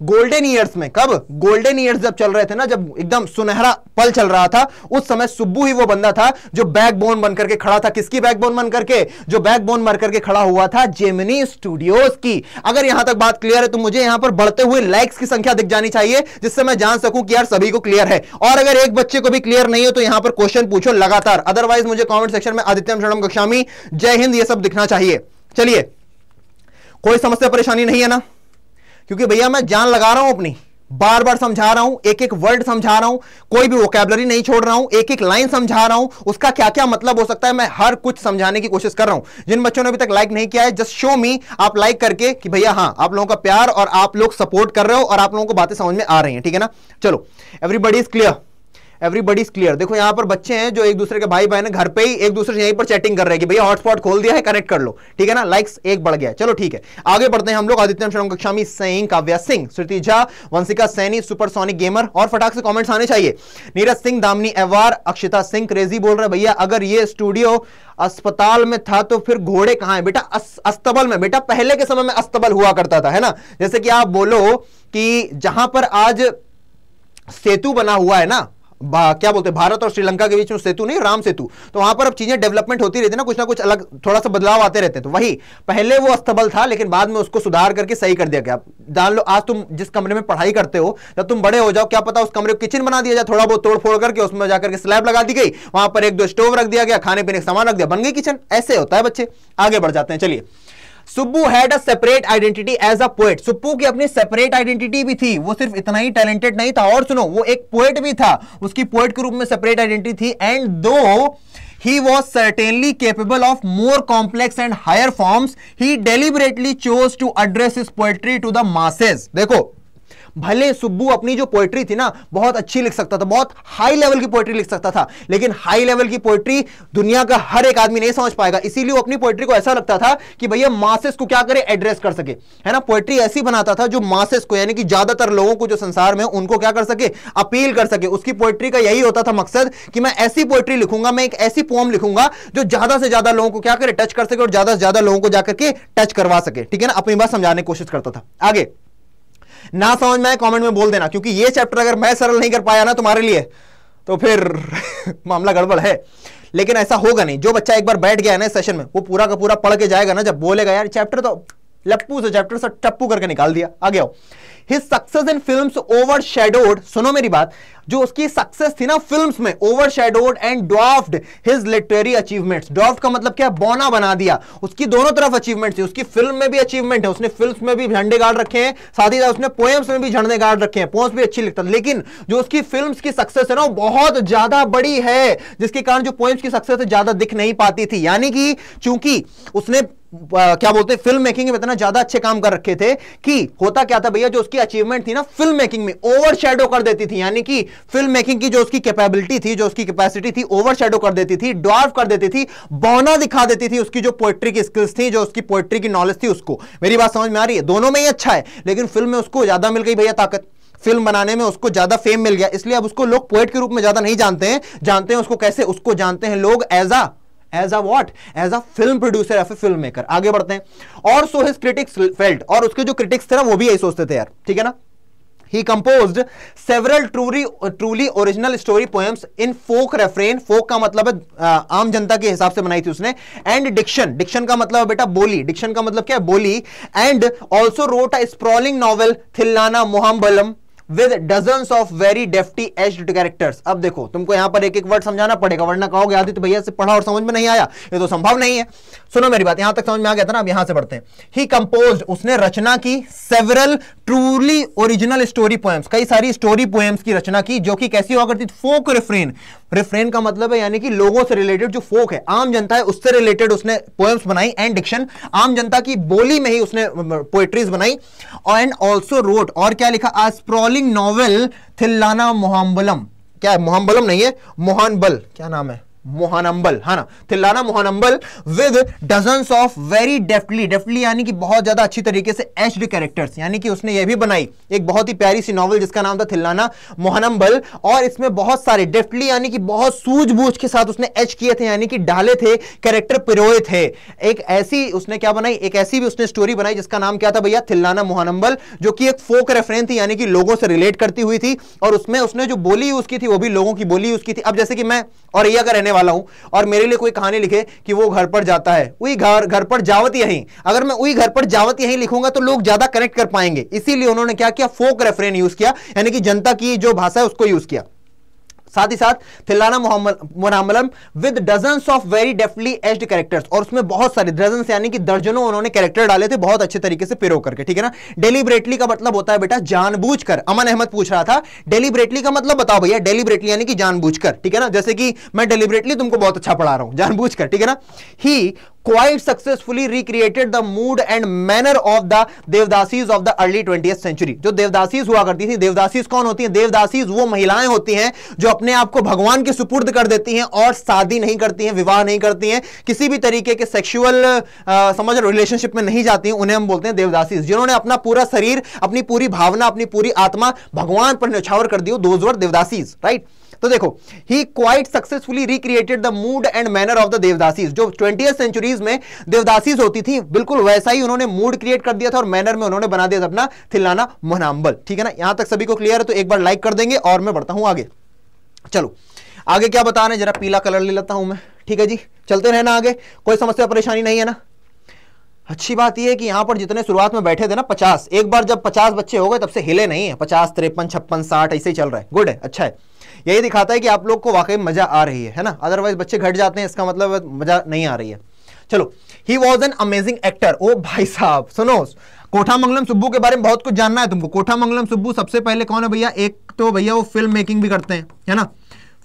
गोल्डन ईयर्स में कब गोल्डन ईयर्स जब चल रहे थे ना जब एकदम सुनहरा पल चल रहा था उस समय सुब्बू ही वो बंदा था जो बैकबोन बनकर के खड़ा था किसकी बैकबोन बनकर के जो बैकबोन बन करके खड़ा हुआ था जेमिनी स्टूडियोज की अगर यहां तक बात क्लियर है तो मुझे यहां पर बढ़ते हुए लाइक्स की संख्या दिख जानी चाहिए जिससे मैं जान सकूं कि यार सभी को क्लियर है और अगर एक बच्चे को भी क्लियर नहीं हो तो यहां पर क्वेश्चन पूछो लगातार अदरवाइज मुझे कॉमेंट सेक्शन में आदित्यम शरणम कक्षामी जय हिंद यह सब दिखना चाहिए चलिए कोई समस्या परेशानी नहीं है ना क्योंकि भैया मैं जान लगा रहा हूं अपनी बार बार समझा रहा हूं एक एक वर्ड समझा रहा हूं कोई भी वोकेबलरी नहीं छोड़ रहा हूं एक एक लाइन समझा रहा हूं उसका क्या क्या मतलब हो सकता है मैं हर कुछ समझाने की कोशिश कर रहा हूं जिन बच्चों ने अभी तक लाइक नहीं किया है जस्ट शो मी आप लाइक करके कि भैया हाँ आप लोगों का प्यार और आप लोग सपोर्ट कर रहे हो और आप लोगों को बातें समझ में आ रही है ठीक है ना चलो everybody is clear everybody is clear देखो यहाँ पर बच्चे हैं जो एक दूसरे के भाई बहन घर पे ही एक दूसरे से यहीं पर चैटिंग कर रहे हैं कि भैया हॉटस्पॉट खोल दिया है कनेक्ट कर लो ठीक है ना लाइक्स एक बढ़ गया चलो ठीक है आगे बढ़ते हैं हम लोग आदित्य शरण कक्षा में सिंह काव्या सिंह श्रुति झा वंशिका सैनी सुपरसोनिक गेमर और फटाक से कॉमेंट्स आने चाहिए नीरज सिंह दामनी एवार अक्षिता सिंह क्रेजी बोल रहे भैया अगर ये स्टूडियो अस्पताल में था तो फिर घोड़े कहां है बेटा अस्तबल में बेटा पहले के समय में अस्तबल हुआ करता था है ना जैसे कि आप बोलो कि जहां पर आज सेतु बना हुआ है ना क्या बोलते हैं भारत और श्रीलंका के बीच में सेतु नहीं राम सेतु तो वहां पर अब चीजें डेवलपमेंट होती रहती है ना कुछ ना कुछ अलग थोड़ा सा बदलाव आते रहते हैं तो वही पहले वो अस्तबल था लेकिन बाद में उसको सुधार करके सही कर दिया गया जान लो आज तुम जिस कमरे में पढ़ाई करते हो जब तुम बड़े हो जाओ क्या पता उस कमरे को किचन बना दिया जाए थोड़ा बहुत तोड़ फोड़ करके उसमें जाकर के स्लैब लगा दी गई वहां पर एक दो स्टोव रख दिया गया खाने पीने का सामान रख दिया बन गई किचन ऐसे होता है बच्चे आगे बढ़ जाते हैं चलिए Subbu had a separate identity as a poet Subbu की अपनी सेपरेट आइडेंटिटी भी थी वो सिर्फ इतना ही टैलेंटेड नहीं था और सुनो वो एक पोएट भी था उसकी पोएट के रूप में सेपरेट आइडेंटिटी थी and though he was certainly capable of more complex and higher forms he deliberately chose to address his poetry to the masses देखो भले सुब्बू अपनी जो पोएट्री थी ना बहुत अच्छी लिख सकता था बहुत हाई लेवल की पोएट्री लिख सकता था लेकिन हाई लेवल की पोएट्री दुनिया का हर एक आदमी नहीं समझ पाएगा इसीलिए वो अपनी पोएट्री को ऐसा लगता था कि भैया मासेस को क्या करे एड्रेस कर सके है ना पोएट्री ऐसी बनाता था जो मासेस को यानी कि ज्यादातर लोगों को जो संसार में उनको क्या कर सके अपील कर सके उसकी पोएट्री का यही होता था मकसद कि मैं ऐसी पोएट्री लिखूंगा मैं एक ऐसी पोम लिखूंगा जो ज्यादा से ज्यादा लोगों को क्या करे टच कर सके और ज्यादा से ज्यादा लोगों को जाकर के टच करवा सके ठीक है ना अपनी बात समझाने की कोशिश करता था आगे ना समझ में कमेंट में बोल देना क्योंकि ये चैप्टर अगर मैं सरल नहीं कर पाया ना तुम्हारे लिए तो फिर मामला गड़बड़ है लेकिन ऐसा होगा नहीं जो बच्चा एक बार बैठ गया है ना सेशन में वो पूरा का पूरा पढ़ के जाएगा ना जब बोलेगा यार चैप्टर तो लप्पू से चैप्टर से टप्पू करके निकाल दिया आ गया his success in films overshadowed सुनो मेरी बात जो उसकी सक्सेस थी ना फिल्म्स में overshadowed and dwarfed his literary achievements dwarfed का मतलब क्या बोना बना दिया उसकी दोनों तरफ अचीवमेंट थी उसकी फिल्म में भी अचीवमेंट है उसने फिल्म में भी झंडे गाड़ रखे हैं साथ ही साथ उसने पोएम्स में भी झंडे गाड़ रखे हैं पोएम्स भी अच्छी लिखता लेकिन जो उसकी फिल्म की सक्सेस है ना वो बहुत ज्यादा बड़ी है जिसके कारण जो पोएम्स की सक्सेस ज्यादा दिख नहीं पाती थी यानी कि चूंकि उसने आ, क्या बोलते हैं फिल्म मेकिंग में इतना ज्यादा अच्छे काम कर रखे थे कि होता क्या था भैया जो उसकी उसकी अचीवमेंट थी ना फिल्म मेकिंग में ओवर कर देती थी यानी कि फिल्म मेकिंग की जो उसकी कैपेबिलिटी थी जो उसकी कैपेसिटी थी ओवर कर देती थी डॉर्व कर देती थी बौना दिखा देती थी उसकी जो पोएट्री की स्किल्स थी जो उसकी पोएट्री की नॉलेज थी उसको मेरी बात समझ में आ रही है दोनों में ही अच्छा है लेकिन फिल्म में उसको ज्यादा मिल गई भैया ताकत फिल्म बनाने में उसको ज्यादा फेम मिल गया इसलिए अब उसको लोग पोएट के रूप में ज्यादा नहीं जानते हैं जानते हैं उसको कैसे उसको जानते हैं लोग as a as a what as a film producer या फिर फिल्म मेकर आगे बढ़ते हैं और सो हिज क्रिटिक्स फेल्ट और उसके जो क्रिटिक्स थे ना वो भी यही सोचते थे यार ठीक है ना he composed several truly truly original story poems in folk refrain folk का मतलब है uh, आम जनता के हिसाब से बनाई थी उसने and diction diction का मतलब बेटा बोली diction का मतलब क्या है बोली and also wrote a sprawling novel Thillana Mohanambal with dozen of very deftly etched characters अब देखो तुमको यहां पर एक एक वर्ड समझाना पड़ेगा वरना कहोगे आदित्य भैया से पढ़ा और समझ में नहीं आया ये तो संभव नहीं है सुनो मेरी बात यहां तक समझ में आ गया था ना अब यहां से पढ़ते हैं ही कंपोज उसने रचना की several truly original story poems कई सारी स्टोरी पोएम्स की रचना की जो कि कैसी हुआ करती थी फोक रिफ्रेन रिफ्रेन का मतलब है यानी कि लोगों से रिलेटेड जो फोक है आम जनता है उससे रिलेटेड उसने पोएम्स बनाई एंड डिक्शन आम जनता की बोली में ही उसने पोएट्रीज बनाई एंड ऑल्सो रोट और क्या लिखा आ स्प्रॉलिंग नॉवेल थिल्लाना मोहम्बलम क्या है मोहम्बलम नहीं है मोहनबल क्या नाम है मोहानंबल है ना Thillana Mohanambal with dozen of very deftly deftly यानी कि बहुत ज्यादा अच्छी तरीके से एच्ड कैरेक्टर्स यानी कि उसने यह भी बनाई एक बहुत ही प्यारी सी नॉवल जिसका नाम था थिल्लाना मोहानंबल और इसमें बहुत सारे डेफली यानी कि बहुत सूझबूझ के साथ उसने एच किए थे यानी कि डाले थे कैरेक्टर पिरोए थे एक ऐसी उसने क्या बनाई एक ऐसी भी उसने स्टोरी बनाई जिसका नाम क्या था भैया थिल्लाना मोहानंबल जो कि एक फोक रेफरेंस थी यानी कि लोगों से रिलेट करती हुई थी और उसमें उसने जो बोली यूज की थी वो भी लोगों की बोली यूज की थी अब जैसे कि मैं और का रहने करने वाला हूं और मेरे लिए कोई कहानी लिखे कि वो घर पर जाता है वही घर घर पर जावत यहीं अगर मैं वही घर पर जावत यहीं लिखूंगा तो लोग ज्यादा कनेक्ट कर पाएंगे इसीलिए उन्होंने क्या किया फोक रेफरेंस यूज किया यानी कि जनता की जो भाषा है उसको यूज किया साथ ही साथ थिलाना मोहम्मलम with dozen of very deftly etched characters और उसमें बहुत सारे डजन यानी कि दर्जनों उन्होंने कैरेक्टर डाले थे बहुत अच्छे तरीके से पिरो करके ठीक है ना डेलीबरेटली का मतलब होता है बेटा जानबूझकर अमन अहमद पूछ रहा था डेलीबरेटली का मतलब बताओ भैया डेलीबरेटली यानी कि जानबूझकर ठीक है ना जैसे कि मैं डेलीबरेटली तुमको बहुत अच्छा पढ़ा रहा हूं जानबूझ ठीक है ना he quite successfully recreated the mood and manner of the devadasis of the early 20th century जो देवदासीज हुआ करती थी देवदासीज कौन होती है देवदासीज वो महिलाएं होती हैं जो अपने आप को भगवान के सुपुर्द कर देती हैं और शादी नहीं करती हैं विवाह नहीं करती हैं किसी भी तरीके के सेक्सुअल समझ रिलेशनशिप में नहीं जाती उन्हें हम बोलते हैं देवदासीज जिन्होंने अपना पूरा शरीर अपनी पूरी भावना अपनी पूरी आत्मा भगवान पर न्यौछावर कर दी हो दोज देवदासीज राइट right? तो देखो he quite successfully recreated the mood and manner of the devadasis जो ट्वेंटी सेंचुरीज में देवदासीज होती थी बिल्कुल वैसा ही उन्होंने मूड क्रिएट कर दिया था और मैनर में उन्होंने बना दिया था अपना थिल्लाना मोहनाम्बल ठीक है ना यहां तक सभी को क्लियर है तो एक बार लाइक कर देंगे और मैं बढ़ता हूं आगे चलो आगे क्या बता रहे जरा पीला कलर ले लेता हूं मैं ठीक है जी चलते रहना आगे कोई समस्या परेशानी नहीं है ना अच्छी बात यह है कि यहां पर जितने शुरुआत में बैठे थे ना पचास एक बार जब पचास बच्चे हो गए तब से हिले नहीं है पचास तिरपन छप्पन साठ ऐसे ही चल रहा है गुड है अच्छा है यही दिखाता है कि आप लोग को वाकई मजा आ रही है है ना अदरवाइज बच्चे घट जाते हैं इसका मतलब मजा नहीं आ रही है चलो he was an amazing actor ओ भाई साहब सुनो कोठा मंगलम सुब्बू के बारे में बहुत कुछ जानना है तुमको कोठा मंगलम सुब्बू सबसे पहले कौन है भैया एक तो भैया वो फिल्म मेकिंग भी करते हैं है ना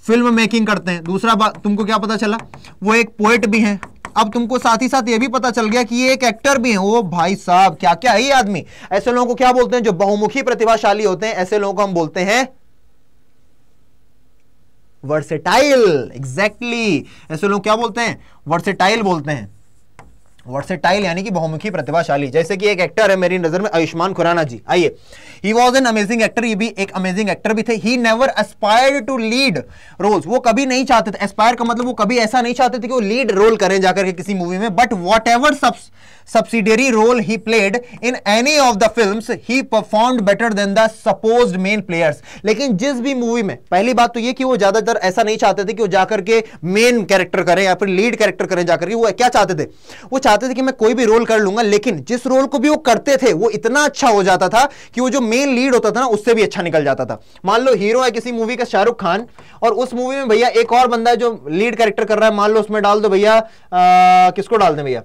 फिल्म मेकिंग करते हैं दूसरा बात तुमको क्या पता चला वो एक पोएट भी हैं अब तुमको साथ ही साथ ये भी पता चल गया कि ये एक एक्टर भी है ओ भाई साहब क्या क्या है ये आदमी ऐसे लोगों को क्या बोलते हैं जो बहुमुखी प्रतिभाशाली होते हैं ऐसे लोगों को हम बोलते हैं वर्सेटाइल एग्जैक्टली exactly. ऐसे लोग क्या बोलते हैं वर्सेटाइल बोलते हैं वर्सेटाइल यानी कि बहुमुखी प्रतिभाशाली जैसे कि एक एक्टर है मेरी नजर में आयुष्मान खुराना जी आइए he was an amazing actor ये भी एक अमेजिंग एक्टर भी थे he never aspire to lead role वो कभी नहीं चाहते थे एस्पायर का मतलब वो कभी ऐसा नहीं चाहते थे कि वो लीड रोल करें जाकर के किसी मूवी में but whatever subsidiary role he played in any of the film he perform better than the suppose main players लेकिन जिस भी मूवी में पहली बात तो ये कि वो ज्यादातर ऐसा नहीं चाहते थे कि वो जाकर के मेन कैरेक्टर करें या फिर लीड कैरेक्टर करें जाकर के वो क्या चाहते थे वो चाहते चाहते थे कि मैं कोई भी रोल कर लूंगा लेकिन जिस रोल को भी वो करते थे वो इतना अच्छा हो जाता था कि वो जो मेन लीड होता था ना उससे भी अच्छा निकल जाता था मान लो हीरो है किसी मूवी का शाहरुख खान और उस मूवी में भैया एक और बंदा है जो लीड कैरेक्टर कर रहा है मान लो उसमें डाल दो भैया किसको डाल दें भैया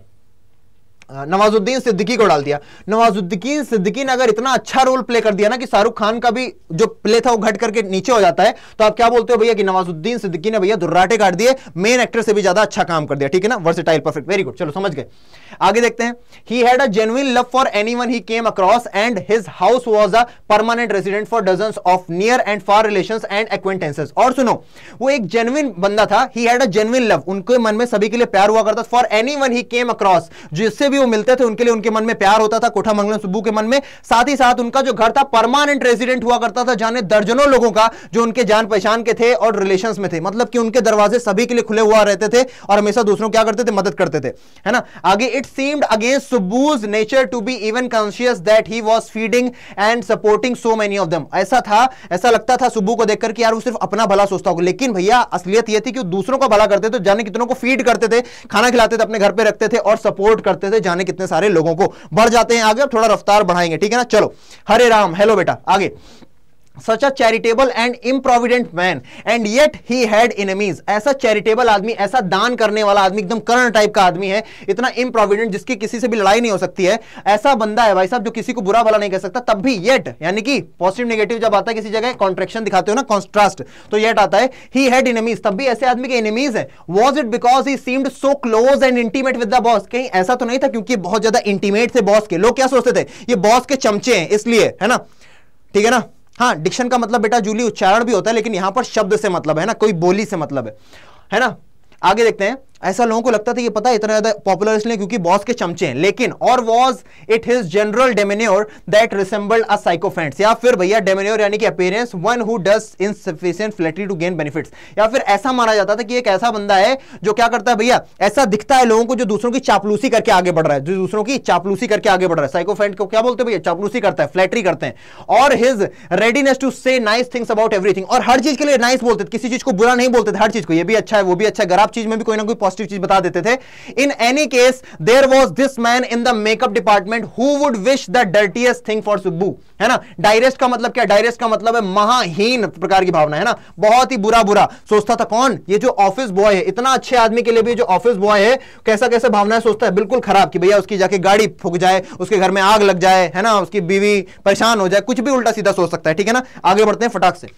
नवाजुद्दीन सिद्दीकी को डाल दिया नवाजुद्दीन सिद्दीकी ने अगर इतना अच्छा रोल प्ले कर दिया ना कि शाहरुख खान का भी जो प्ले था वो घट करके नीचे हो जाता है तो आप क्या बोलते हो भैया कि नवाजुद्दीन सिद्दीकी ने भैया दुर्राटे काट दिए मेन एक्टर से भी ज्यादा अच्छा काम कर दिया ठीक है ना वर्सिटाइल परफेक्ट वेरी गुड चलो समझ गए आगे देखते हैं he had a genuine love for anyone he came across and his house was a permanent resident for dozen of near and far relation and acquaintances और सुनो वो एक जेन्युइन बंदा था he had a genuine love उनके मन में सभी के लिए प्यार हुआ करता for anyone he came across जिससे भी भी वो मिलते थे उनके लिए उनके मन में प्यार होता था कोठा मंगलम सुब्बू के मन में साथ ही साथ उनका जो घर था परमानेंट रेजिडेंट हुआ करता था जाने दर्जनों लोगों का जो उनके जान पहचान के थे और रिलेशन में थे मतलब कि उनके दरवाजे सभी के लिए खुले हुआ रहते थे और हमेशा दूसरों क्या करते थे मदद करते थे है ना आगे it seemed against Subbu's nature to be even conscious that he was feeding and supporting so many of them ऐसा था ऐसा लगता था सुबू को देखकर कि यार वो सिर्फ अपना भला सोचता होगा लेकिन भैया असलियत यह थी कि दूसरों का भला करते थे जाने कितनों को फीड करते थे खाना खिलाते थे अपने घर पे रखते थे और सपोर्ट करते थे जाने कितने सारे लोगों को बढ़ जाते हैं आगे अब थोड़ा रफ्तार बढ़ाएंगे ठीक है ना चलो हरे राम हेलो बेटा आगे such a charitable and improvident man and yet he had enemies ऐसा चैरिटेबल आदमी ऐसा दान करने वाला आदमी एकदम करण टाइप का आदमी है इतना इम्प्रोविडेंट जिसकी किसी से भी लड़ाई नहीं हो सकती है ऐसा बंदा है भाई साहब जो किसी को बुरा भला नहीं कह सकता तब भी येट यानी कि पॉजिटिव नेगेटिव जब आता है किसी जगह कॉन्ट्रेक्शन दिखाते हो ना कॉन्ट्रास्ट तो येट आता है ही हैड इनमीज तब भी ऐसे आदमी के इनमीज है was it because he seemed so close and intimate with the boss कहीं ऐसा तो नहीं था क्योंकि बहुत ज्यादा इंटीमेट थे बॉस के लोग क्या सोचते थे ये बॉस के चमचे हैं इसलिए है ना ठीक है ना हाँ डिक्शन का मतलब बेटा जूली उच्चारण भी होता है लेकिन यहां पर शब्द से मतलब है ना कोई बोली से मतलब है है ना आगे देखते हैं ऐसा लोगों को लगता था ये पता इतना ज्यादा पॉपुलर इसलिए क्योंकि बॉस के चमचे हैं लेकिन और was it his general demeanour that resembled a sycophant's या फिर भैया डेमेन्योर यानी कि appearance one who does insufficient flattery to gain benefits या फिर ऐसा माना जाता था कि एक ऐसा बंदा है जो क्या करता है भैया ऐसा दिखता है लोगों को जो दूसरों की चापलूसी करके आगे बढ़ रहा है जो दूसरों की चापलूसी करके आगे बढ़ रहा है साइकोफेंट को क्या बोलते हैं भैया चापलूसी करता है फ्लैटरी करते हैं और his readiness to say nice things about everything और हर चीज के लिए नाइस बोलते थे किसी चीज को बुरा नहीं बोलते थे हर चीज को यह भी अच्छा है वो भी अच्छा है अगर आप चीज में भी कोई ना कोई पॉजिटिव चीज बता देते थे in any case there was this man in the makeup department who would wish the dirtiest thing for Subbu है ना डायरेस्ट का मतलब क्या डायरेस्ट का मतलब है महाहीन प्रकार की भावना है ना बहुत ही बुरा बुरा सोचता था कौन ये जो ऑफिस बॉय है इतना अच्छे आदमी के लिए भी जो ऑफिस बॉय है कैसा कैसा भावना है सोचता है बिल्कुल खराब कि भैया उसकी जाके गाड़ी फूक जाए उसके घर में आग लग जाए है ना उसकी बीवी परेशान हो जाए कुछ भी उल्टा सीधा सोच सकता है ठीक है ना आगे बढ़ते हैं फटाक से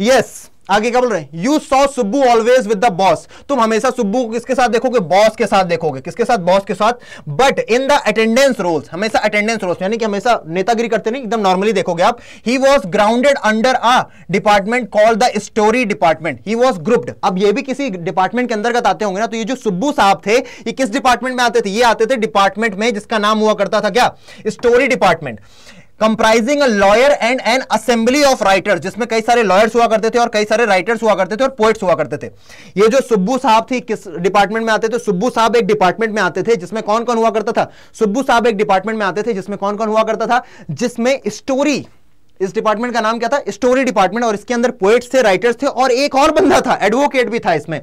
यस yes. आगे क्या बोल रहे हैं you saw Subbu always with the boss तुम हमेशा सुबू को किसके साथ देखोगे बॉस के साथ देखोगे किसके साथ बॉस के साथ but in the attendance rolls हमेशा अटेंडेंस रोल्स यानी कि हमेशा नेतागिरी करते नहीं एकदम नॉर्मली देखोगे आप he was grounded under a department call the story department he was grouped अब ये भी किसी डिपार्टमेंट के अंतर्गत आते होंगे ना तो ये जो सुब्बू साहब थे ये किस डिपार्टमेंट में आते थे ये आते थे डिपार्टमेंट में जिसका नाम हुआ करता था क्या story department comprising a lawyer and an assembly of writers जिसमें कई सारे लॉयर्स हुआ करते थे और कई सारे राइटर्स हुआ करते थे और पोइट्स हुआ करते थे ये जो सुब्बू साहब थी किस डिपार्टमेंट में आते थे सुब्बू साहब एक डिपार्टमेंट में आते थे जिसमें कौन कौन हुआ करता था सुब्बू साहब एक डिपार्टमेंट में आते थे जिसमें कौन कौन हुआ करता था जिसमें स्टोरी इस डिपार्टमेंट का नाम क्या था स्टोरी डिपार्टमेंट और इसके अंदर पोएट्स थे राइटर्स थे और एक और बंदा था एडवोकेट भी था इसमें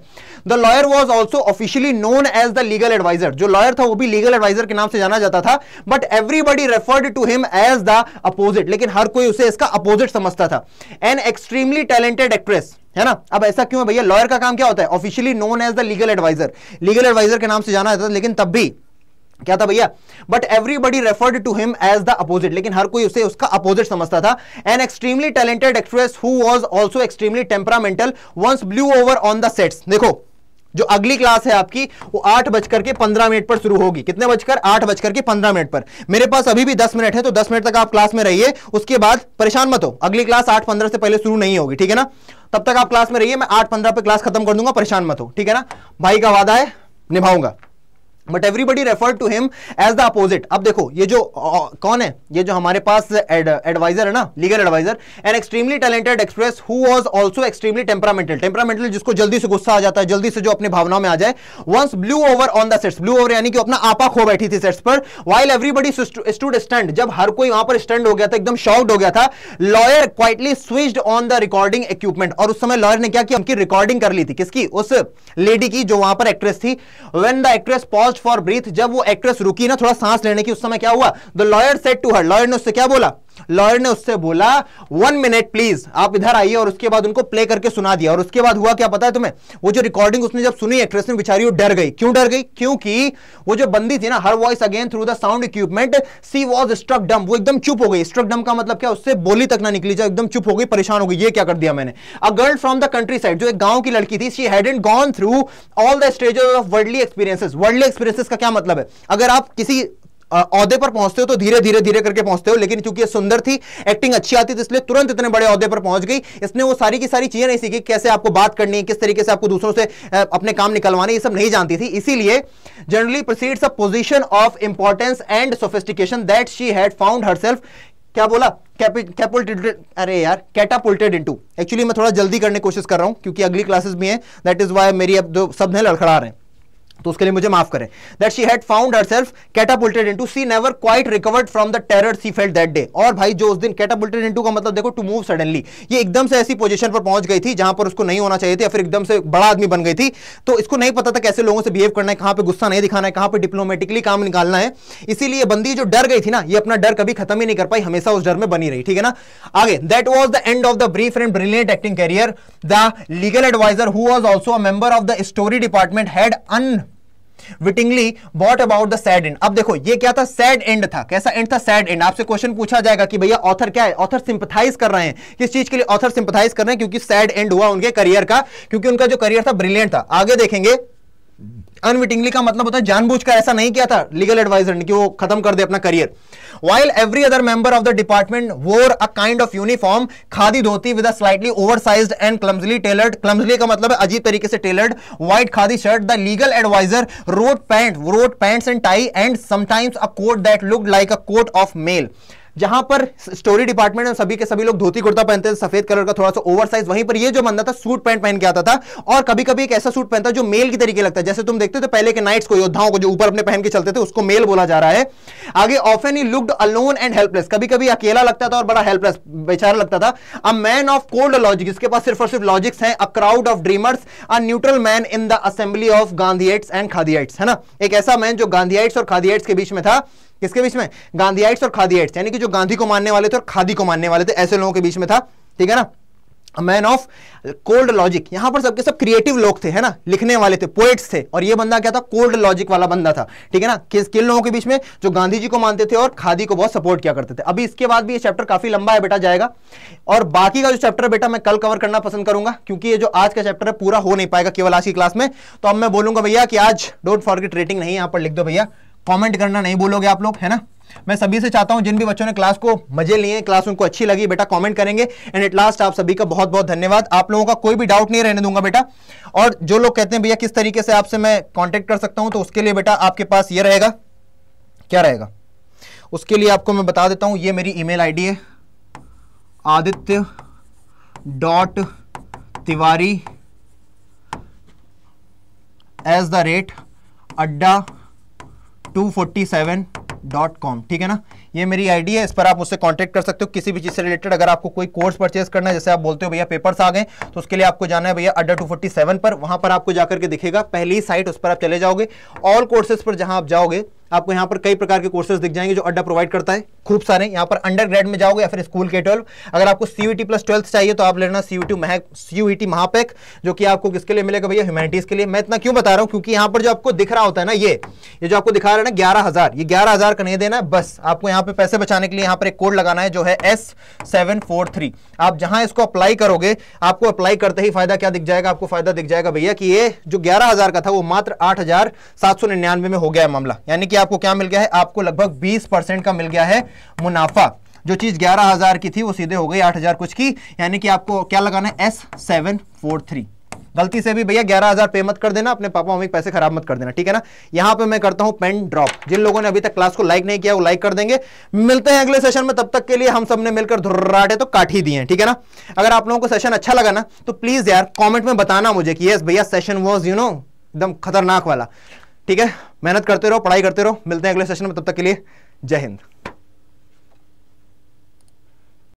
the lawyer was also officially known as the legal adviser जो लॉयर था वो भी लीगल एडवाइजर के नाम से जाना जाता था but everybody referred to him as the opposite लेकिन हर कोई उसे इसका अपोजिट समझता था एन एक्सट्रीमली टैलेंटेड एक्ट्रेस है ना अब ऐसा क्यों है भैया लॉयर का काम क्या होता है officially known as the legal adviser legal adviser के नाम से जाना जाता था लेकिन तब भी क्या था भैया but everybody referred to him as the opposite लेकिन हर कोई उसे उसका अपोजिट समझता था an extremely talented actress who was also extremely temperamental once blew over on the sets देखो जो अगली क्लास है आपकी वो आठ बजकर के पंद्रह मिनट पर शुरू होगी कितने बजकर आठ बजकर के पंद्रह मिनट पर मेरे पास अभी भी दस मिनट है तो दस मिनट तक आप क्लास में रहिए उसके बाद परेशान मत हो अगली क्लास आठ पंद्रह से पहले शुरू नहीं होगी ठीक है ना तब तक आप क्लास में रहिए मैं आठ पंद्रह पर क्लास खत्म कर दूंगा परेशान मत हो ठीक है ना भाई का वादा है निभाऊंगा but everybody refer to him as the opposite अब देखो ये जो आ, कौन है ये जो हमारे पास एडवाइजर है ना legal adviser an extremely talented express who was also extremely temperamental temperamental जिसको जल्दी से गुस्सा आ जाता है जल्दी से जो अपनी भावनाओं में आ जाए once blew over on the sets blew over यानी कि अपना आपा खो बैठी थी सेट्स पर वाइल एवरीबडी स्टूड स्टैंड जब हर कोई वहां पर स्टैंड हो गया था एकदम शॉक्ड हो गया था lawyer quietly switched on the recording equipment और उस समय लॉयर ने क्या किया उनकी रिकॉर्डिंग कर ली थी किसकी उस लेडी की जो वहां पर एक्ट्रेस थी when the actress pause for breath जब वो एक्ट्रेस रुकी ना थोड़ा सांस लेने की उस समय क्या हुआ the lawyer said to her lawyer ने उससे क्या बोला लॉयर ने उससे बोला वन मिनट प्लीज आप इधर आइए और उसके बाद उनको प्ले करके सुना दिया और उसके बाद हुआ क्या पता है तुम्हें वो जो रिकॉर्डिंग उसने जब सुनी एक्ट्रेस ने बिचारी वो डर गई क्यों डर गई क्योंकि वो जो बंदी थी ना her voice again through the sound equipment she was struck dumb वो एकदम चुप हो गई स्ट्रक डम का मतलब क्या उससे बोली तक ना निकली जो एकदम चुप हो गई परेशान हो गई ये क्या कर दिया मैंने a girl from the countryside जो एक गांव की लड़की थी she had and gone through all the stage of worldly experiences worldly experiences का क्या मतलब है अगर आप किसी औहदे पर पहुंचते हो तो धीरे धीरे धीरे करके पहुंचते हो लेकिन क्योंकि सुंदर थी एक्टिंग अच्छी आती थी तो इसलिए तुरंत इतने बड़े औहदे पर पहुंच गई इसने वो सारी की सारी चीजें नहीं सीखी कैसे आपको बात करनी है किस तरीके से आपको दूसरों से अपने काम निकलवाने ये सब नहीं जानती थी इसीलिए generally proceeds a position of importance and sophistication that she had found her क्या बोला कैपुलटेड अरे यार कैटापुलटेड इनटू एक्चुअली मैं थोड़ा जल्दी करने की कोशिश कर रहा हूं क्योंकि अगली क्लासेस भी हैं दैट इज वाई मेरी अब दो सब ने लड़खड़ा रहे हैं तो उसके लिए मुझे माफ करें that she had found herself catapulted into she never quite recovered from the terror she felt that day और भाई जो उस दिन कैटापुलटेड इंटू का मतलब देखो टू मूव सडनली ये एकदम से ऐसी पोजीशन पर पहुंच गई थी जहां पर उसको नहीं होना चाहिए थी या फिर एकदम से बड़ा आदमी बन गई थी तो इसको नहीं पता था कैसे लोगों से बिहेव करना है कहां पर गुस्सा नहीं दिखाना है कहां पर डिप्लोमेटिकली काम निकालना है इसीलिए बंदी जो डर गई थी ना ये अपना डर कभी खत्म ही नहीं कर पाई हमेशा उस डर में बनी रही ठीक है ना आगे that was the end of the brief and brilliant acting career the legal adviser who was also a member of the story department had unwittingly what about the sad end अब देखो ये क्या था sad and था कैसा and था sad and आपसे question पूछा जाएगा कि भैया ऑथर क्या है ऑथर सिंपथाइज कर रहे हैं किस चीज के लिए ऑथर सिंपथाइज कर रहे हैं क्योंकि सैड एंड हुआ उनके करियर का क्योंकि उनका जो करियर था ब्रिलियंट था आगे देखेंगे अनविटिंगली का मतलब होता है जानबूझकर ऐसा नहीं किया था लीगल एडवाइजर ने कि वो खत्म कर दे अपना career while every other member of the department wore a kind of uniform khadi dhoti with slightly size and clumsily tailored clumsily का मतलब है अजीब तरीके से tailored white khadi shirt the legal adviser rode pant rode pants and tie and sometimes a coat that look like a coat of mail जहां पर story department में सभी के सभी लोग धोती कुर्ता पहनते थे सफेद कलर का थोड़ा सा ओवर साइज वहीं पर ये जो बंदा था सूट पैंट पहन के आता था और कभी कभी एक ऐसा सूट पहनता जो मेल की तरीके लगता है जैसे तुम देखते थे तो पहले के नाइट्स को योद्धाओं को जो ऊपर अपने पहन के चलते थे उसको मेल बोला जा रहा है आगे often he looked alone and helpless कभी कभी अकेला लगता था और बड़ा हेल्पलेस बेचारा लगता था a man of cold logic जिसके पास सिर्फ और सिर्फ लॉजिक्स है a crowd of dreamers a neutral man in the assembly of Gandhi and khadiites है ना एक ऐसा मैन जो गांधीएट्स और खादी के बीच में था किसके बीच में गांधीआइट्स और खादीआइट्स यानी कि जो गांधी को मानने वाले थे और खादी को मानने वाले थे ऐसे लोगों के बीच में था ठीक है ना मैन ऑफ कोल्ड लॉजिक यहां पर सबके सब क्रिएटिव लोग थे है ना लिखने वाले थे पोएट्स थे और ये बंदा क्या था कोल्ड लॉजिक वाला बंदा था ठीक है ना किस किन लोगों के बीच में जो गांधी जी को मानते थे और खादी को बहुत सपोर्ट किया करते थे अभी इसके बाद भी ये चैप्टर काफी लंबा है बेटा जाएगा और बाकी का जो चैप्टर बेटा मैं कल कवर करना पसंद करूंगा क्योंकि ये जो आज का चैप्टर है पूरा हो नहीं पाएगा केवल आज की क्लास में तो अब मैं बोलूंगा भैया कि आज डोंट फॉरगेट रेटिंग नहीं यहां पर लिख दो भैया कमेंट करना नहीं भूलोगे आप लोग है ना मैं सभी से चाहता हूं जिन भी बच्चों ने क्लास को मजे लिए क्लास उनको अच्छी लगी बेटा कमेंट करेंगे एंड एट लास्ट आप सभी का बहुत बहुत धन्यवाद आप लोगों का कोई भी डाउट नहीं रहने दूंगा बेटा और जो लोग कहते हैं भैया किस तरीके से आपसे मैं कॉन्टेक्ट कर सकता हूं तो उसके लिए बेटा आपके पास ये रहेगा क्या रहेगा उसके लिए आपको मैं बता देता हूं ये मेरी ईमेल आईडी है Aditya dot Tiwari at the rate adda 247.com ठीक है ना ये मेरी आईडी है इस पर आप मुझसे कांटेक्ट कर सकते हो किसी भी चीज़ से रिलेटेड अगर आपको कोई कोर्स परचेस करना है जैसे आप बोलते हो भैया पेपर्स आ गए तो उसके लिए आपको जाना है भैया अड्डा 247 पर वहां पर आपको जाकर के दिखेगा पहली साइट उस पर आप चले जाओगे ऑल कोर्सेज पर जहां आप जाओगे आपको यहाँ पर कई प्रकार के कोर्सेज दिख जाएंगे जो अड्डा प्रोवाइड करता है खूब सारे यहाँ पर अंडर ग्रेड में जाओगे या फिर स्कूल के ट्वेल्व अगर आपको सीयूटी प्लस ट्वेल्थ चाहिए तो आप लेना सीयूटी महक सीयूटी महापैक जो कि आपको किसके लिए मिलेगा भैया ह्यूमैनिटीज के लिए मैं इतना क्यों बता रहा हूँ क्योंकि यहाँ पर जो आपको दिख रहा होता है ना ये ये जो आपको दिखा रहा है ना ग्यारह हजार ये ग्यारह हजार का नहीं देना बस आपको यहाँ पर पैसे बचाने के लिए यहाँ पर एक कोड लगाना है जो है एस सेवन फोर थ्री आप जहां इसको अप्लाई करोगे आपको अप्लाई करते ही फायदा क्या दिख जाएगा आपको फायदा दिख जाएगा भैया कि ये जो ग्यारह हजार का था वो मात्र आठ हजार सात सौ निन्यानवे में हो गया है मामला यानी कि आपको क्या मिल गया है आपको लगभग बीस परसेंट का मिल गया है मुनाफा जो चीज ग्यारह हजार की थी वो सीधे हो गई आठ हजार कुछ की यानी कि आपको क्या लगाना है एस सेवन फोर थ्री गलती से भी भैया ग्यारह हजार पे मत कर देना अपने पापा मम्मी पैसे खराब मत कर देना ठीक है ना यहां पे मैं करता हूं पेन ड्रॉप जिन लोगों ने अभी तक क्लास को लाइक नहीं किया वो लाइक कर देंगे मिलते हैं अगले सेशन में तब तक के लिए हम सब ने मिलकर धुर्राटे तो काट ही दिए ठीक है ना अगर आप लोगों को सेशन अच्छा लगा ना तो प्लीज यार कॉमेंट में बताना मुझे कि यस भैया सेशन वॉज यू नो एकदम खतरनाक वाला ठीक है मेहनत करते रहो पढ़ाई करते रहो मिलते हैं अगले सेशन में तब तक के लिए जय हिंद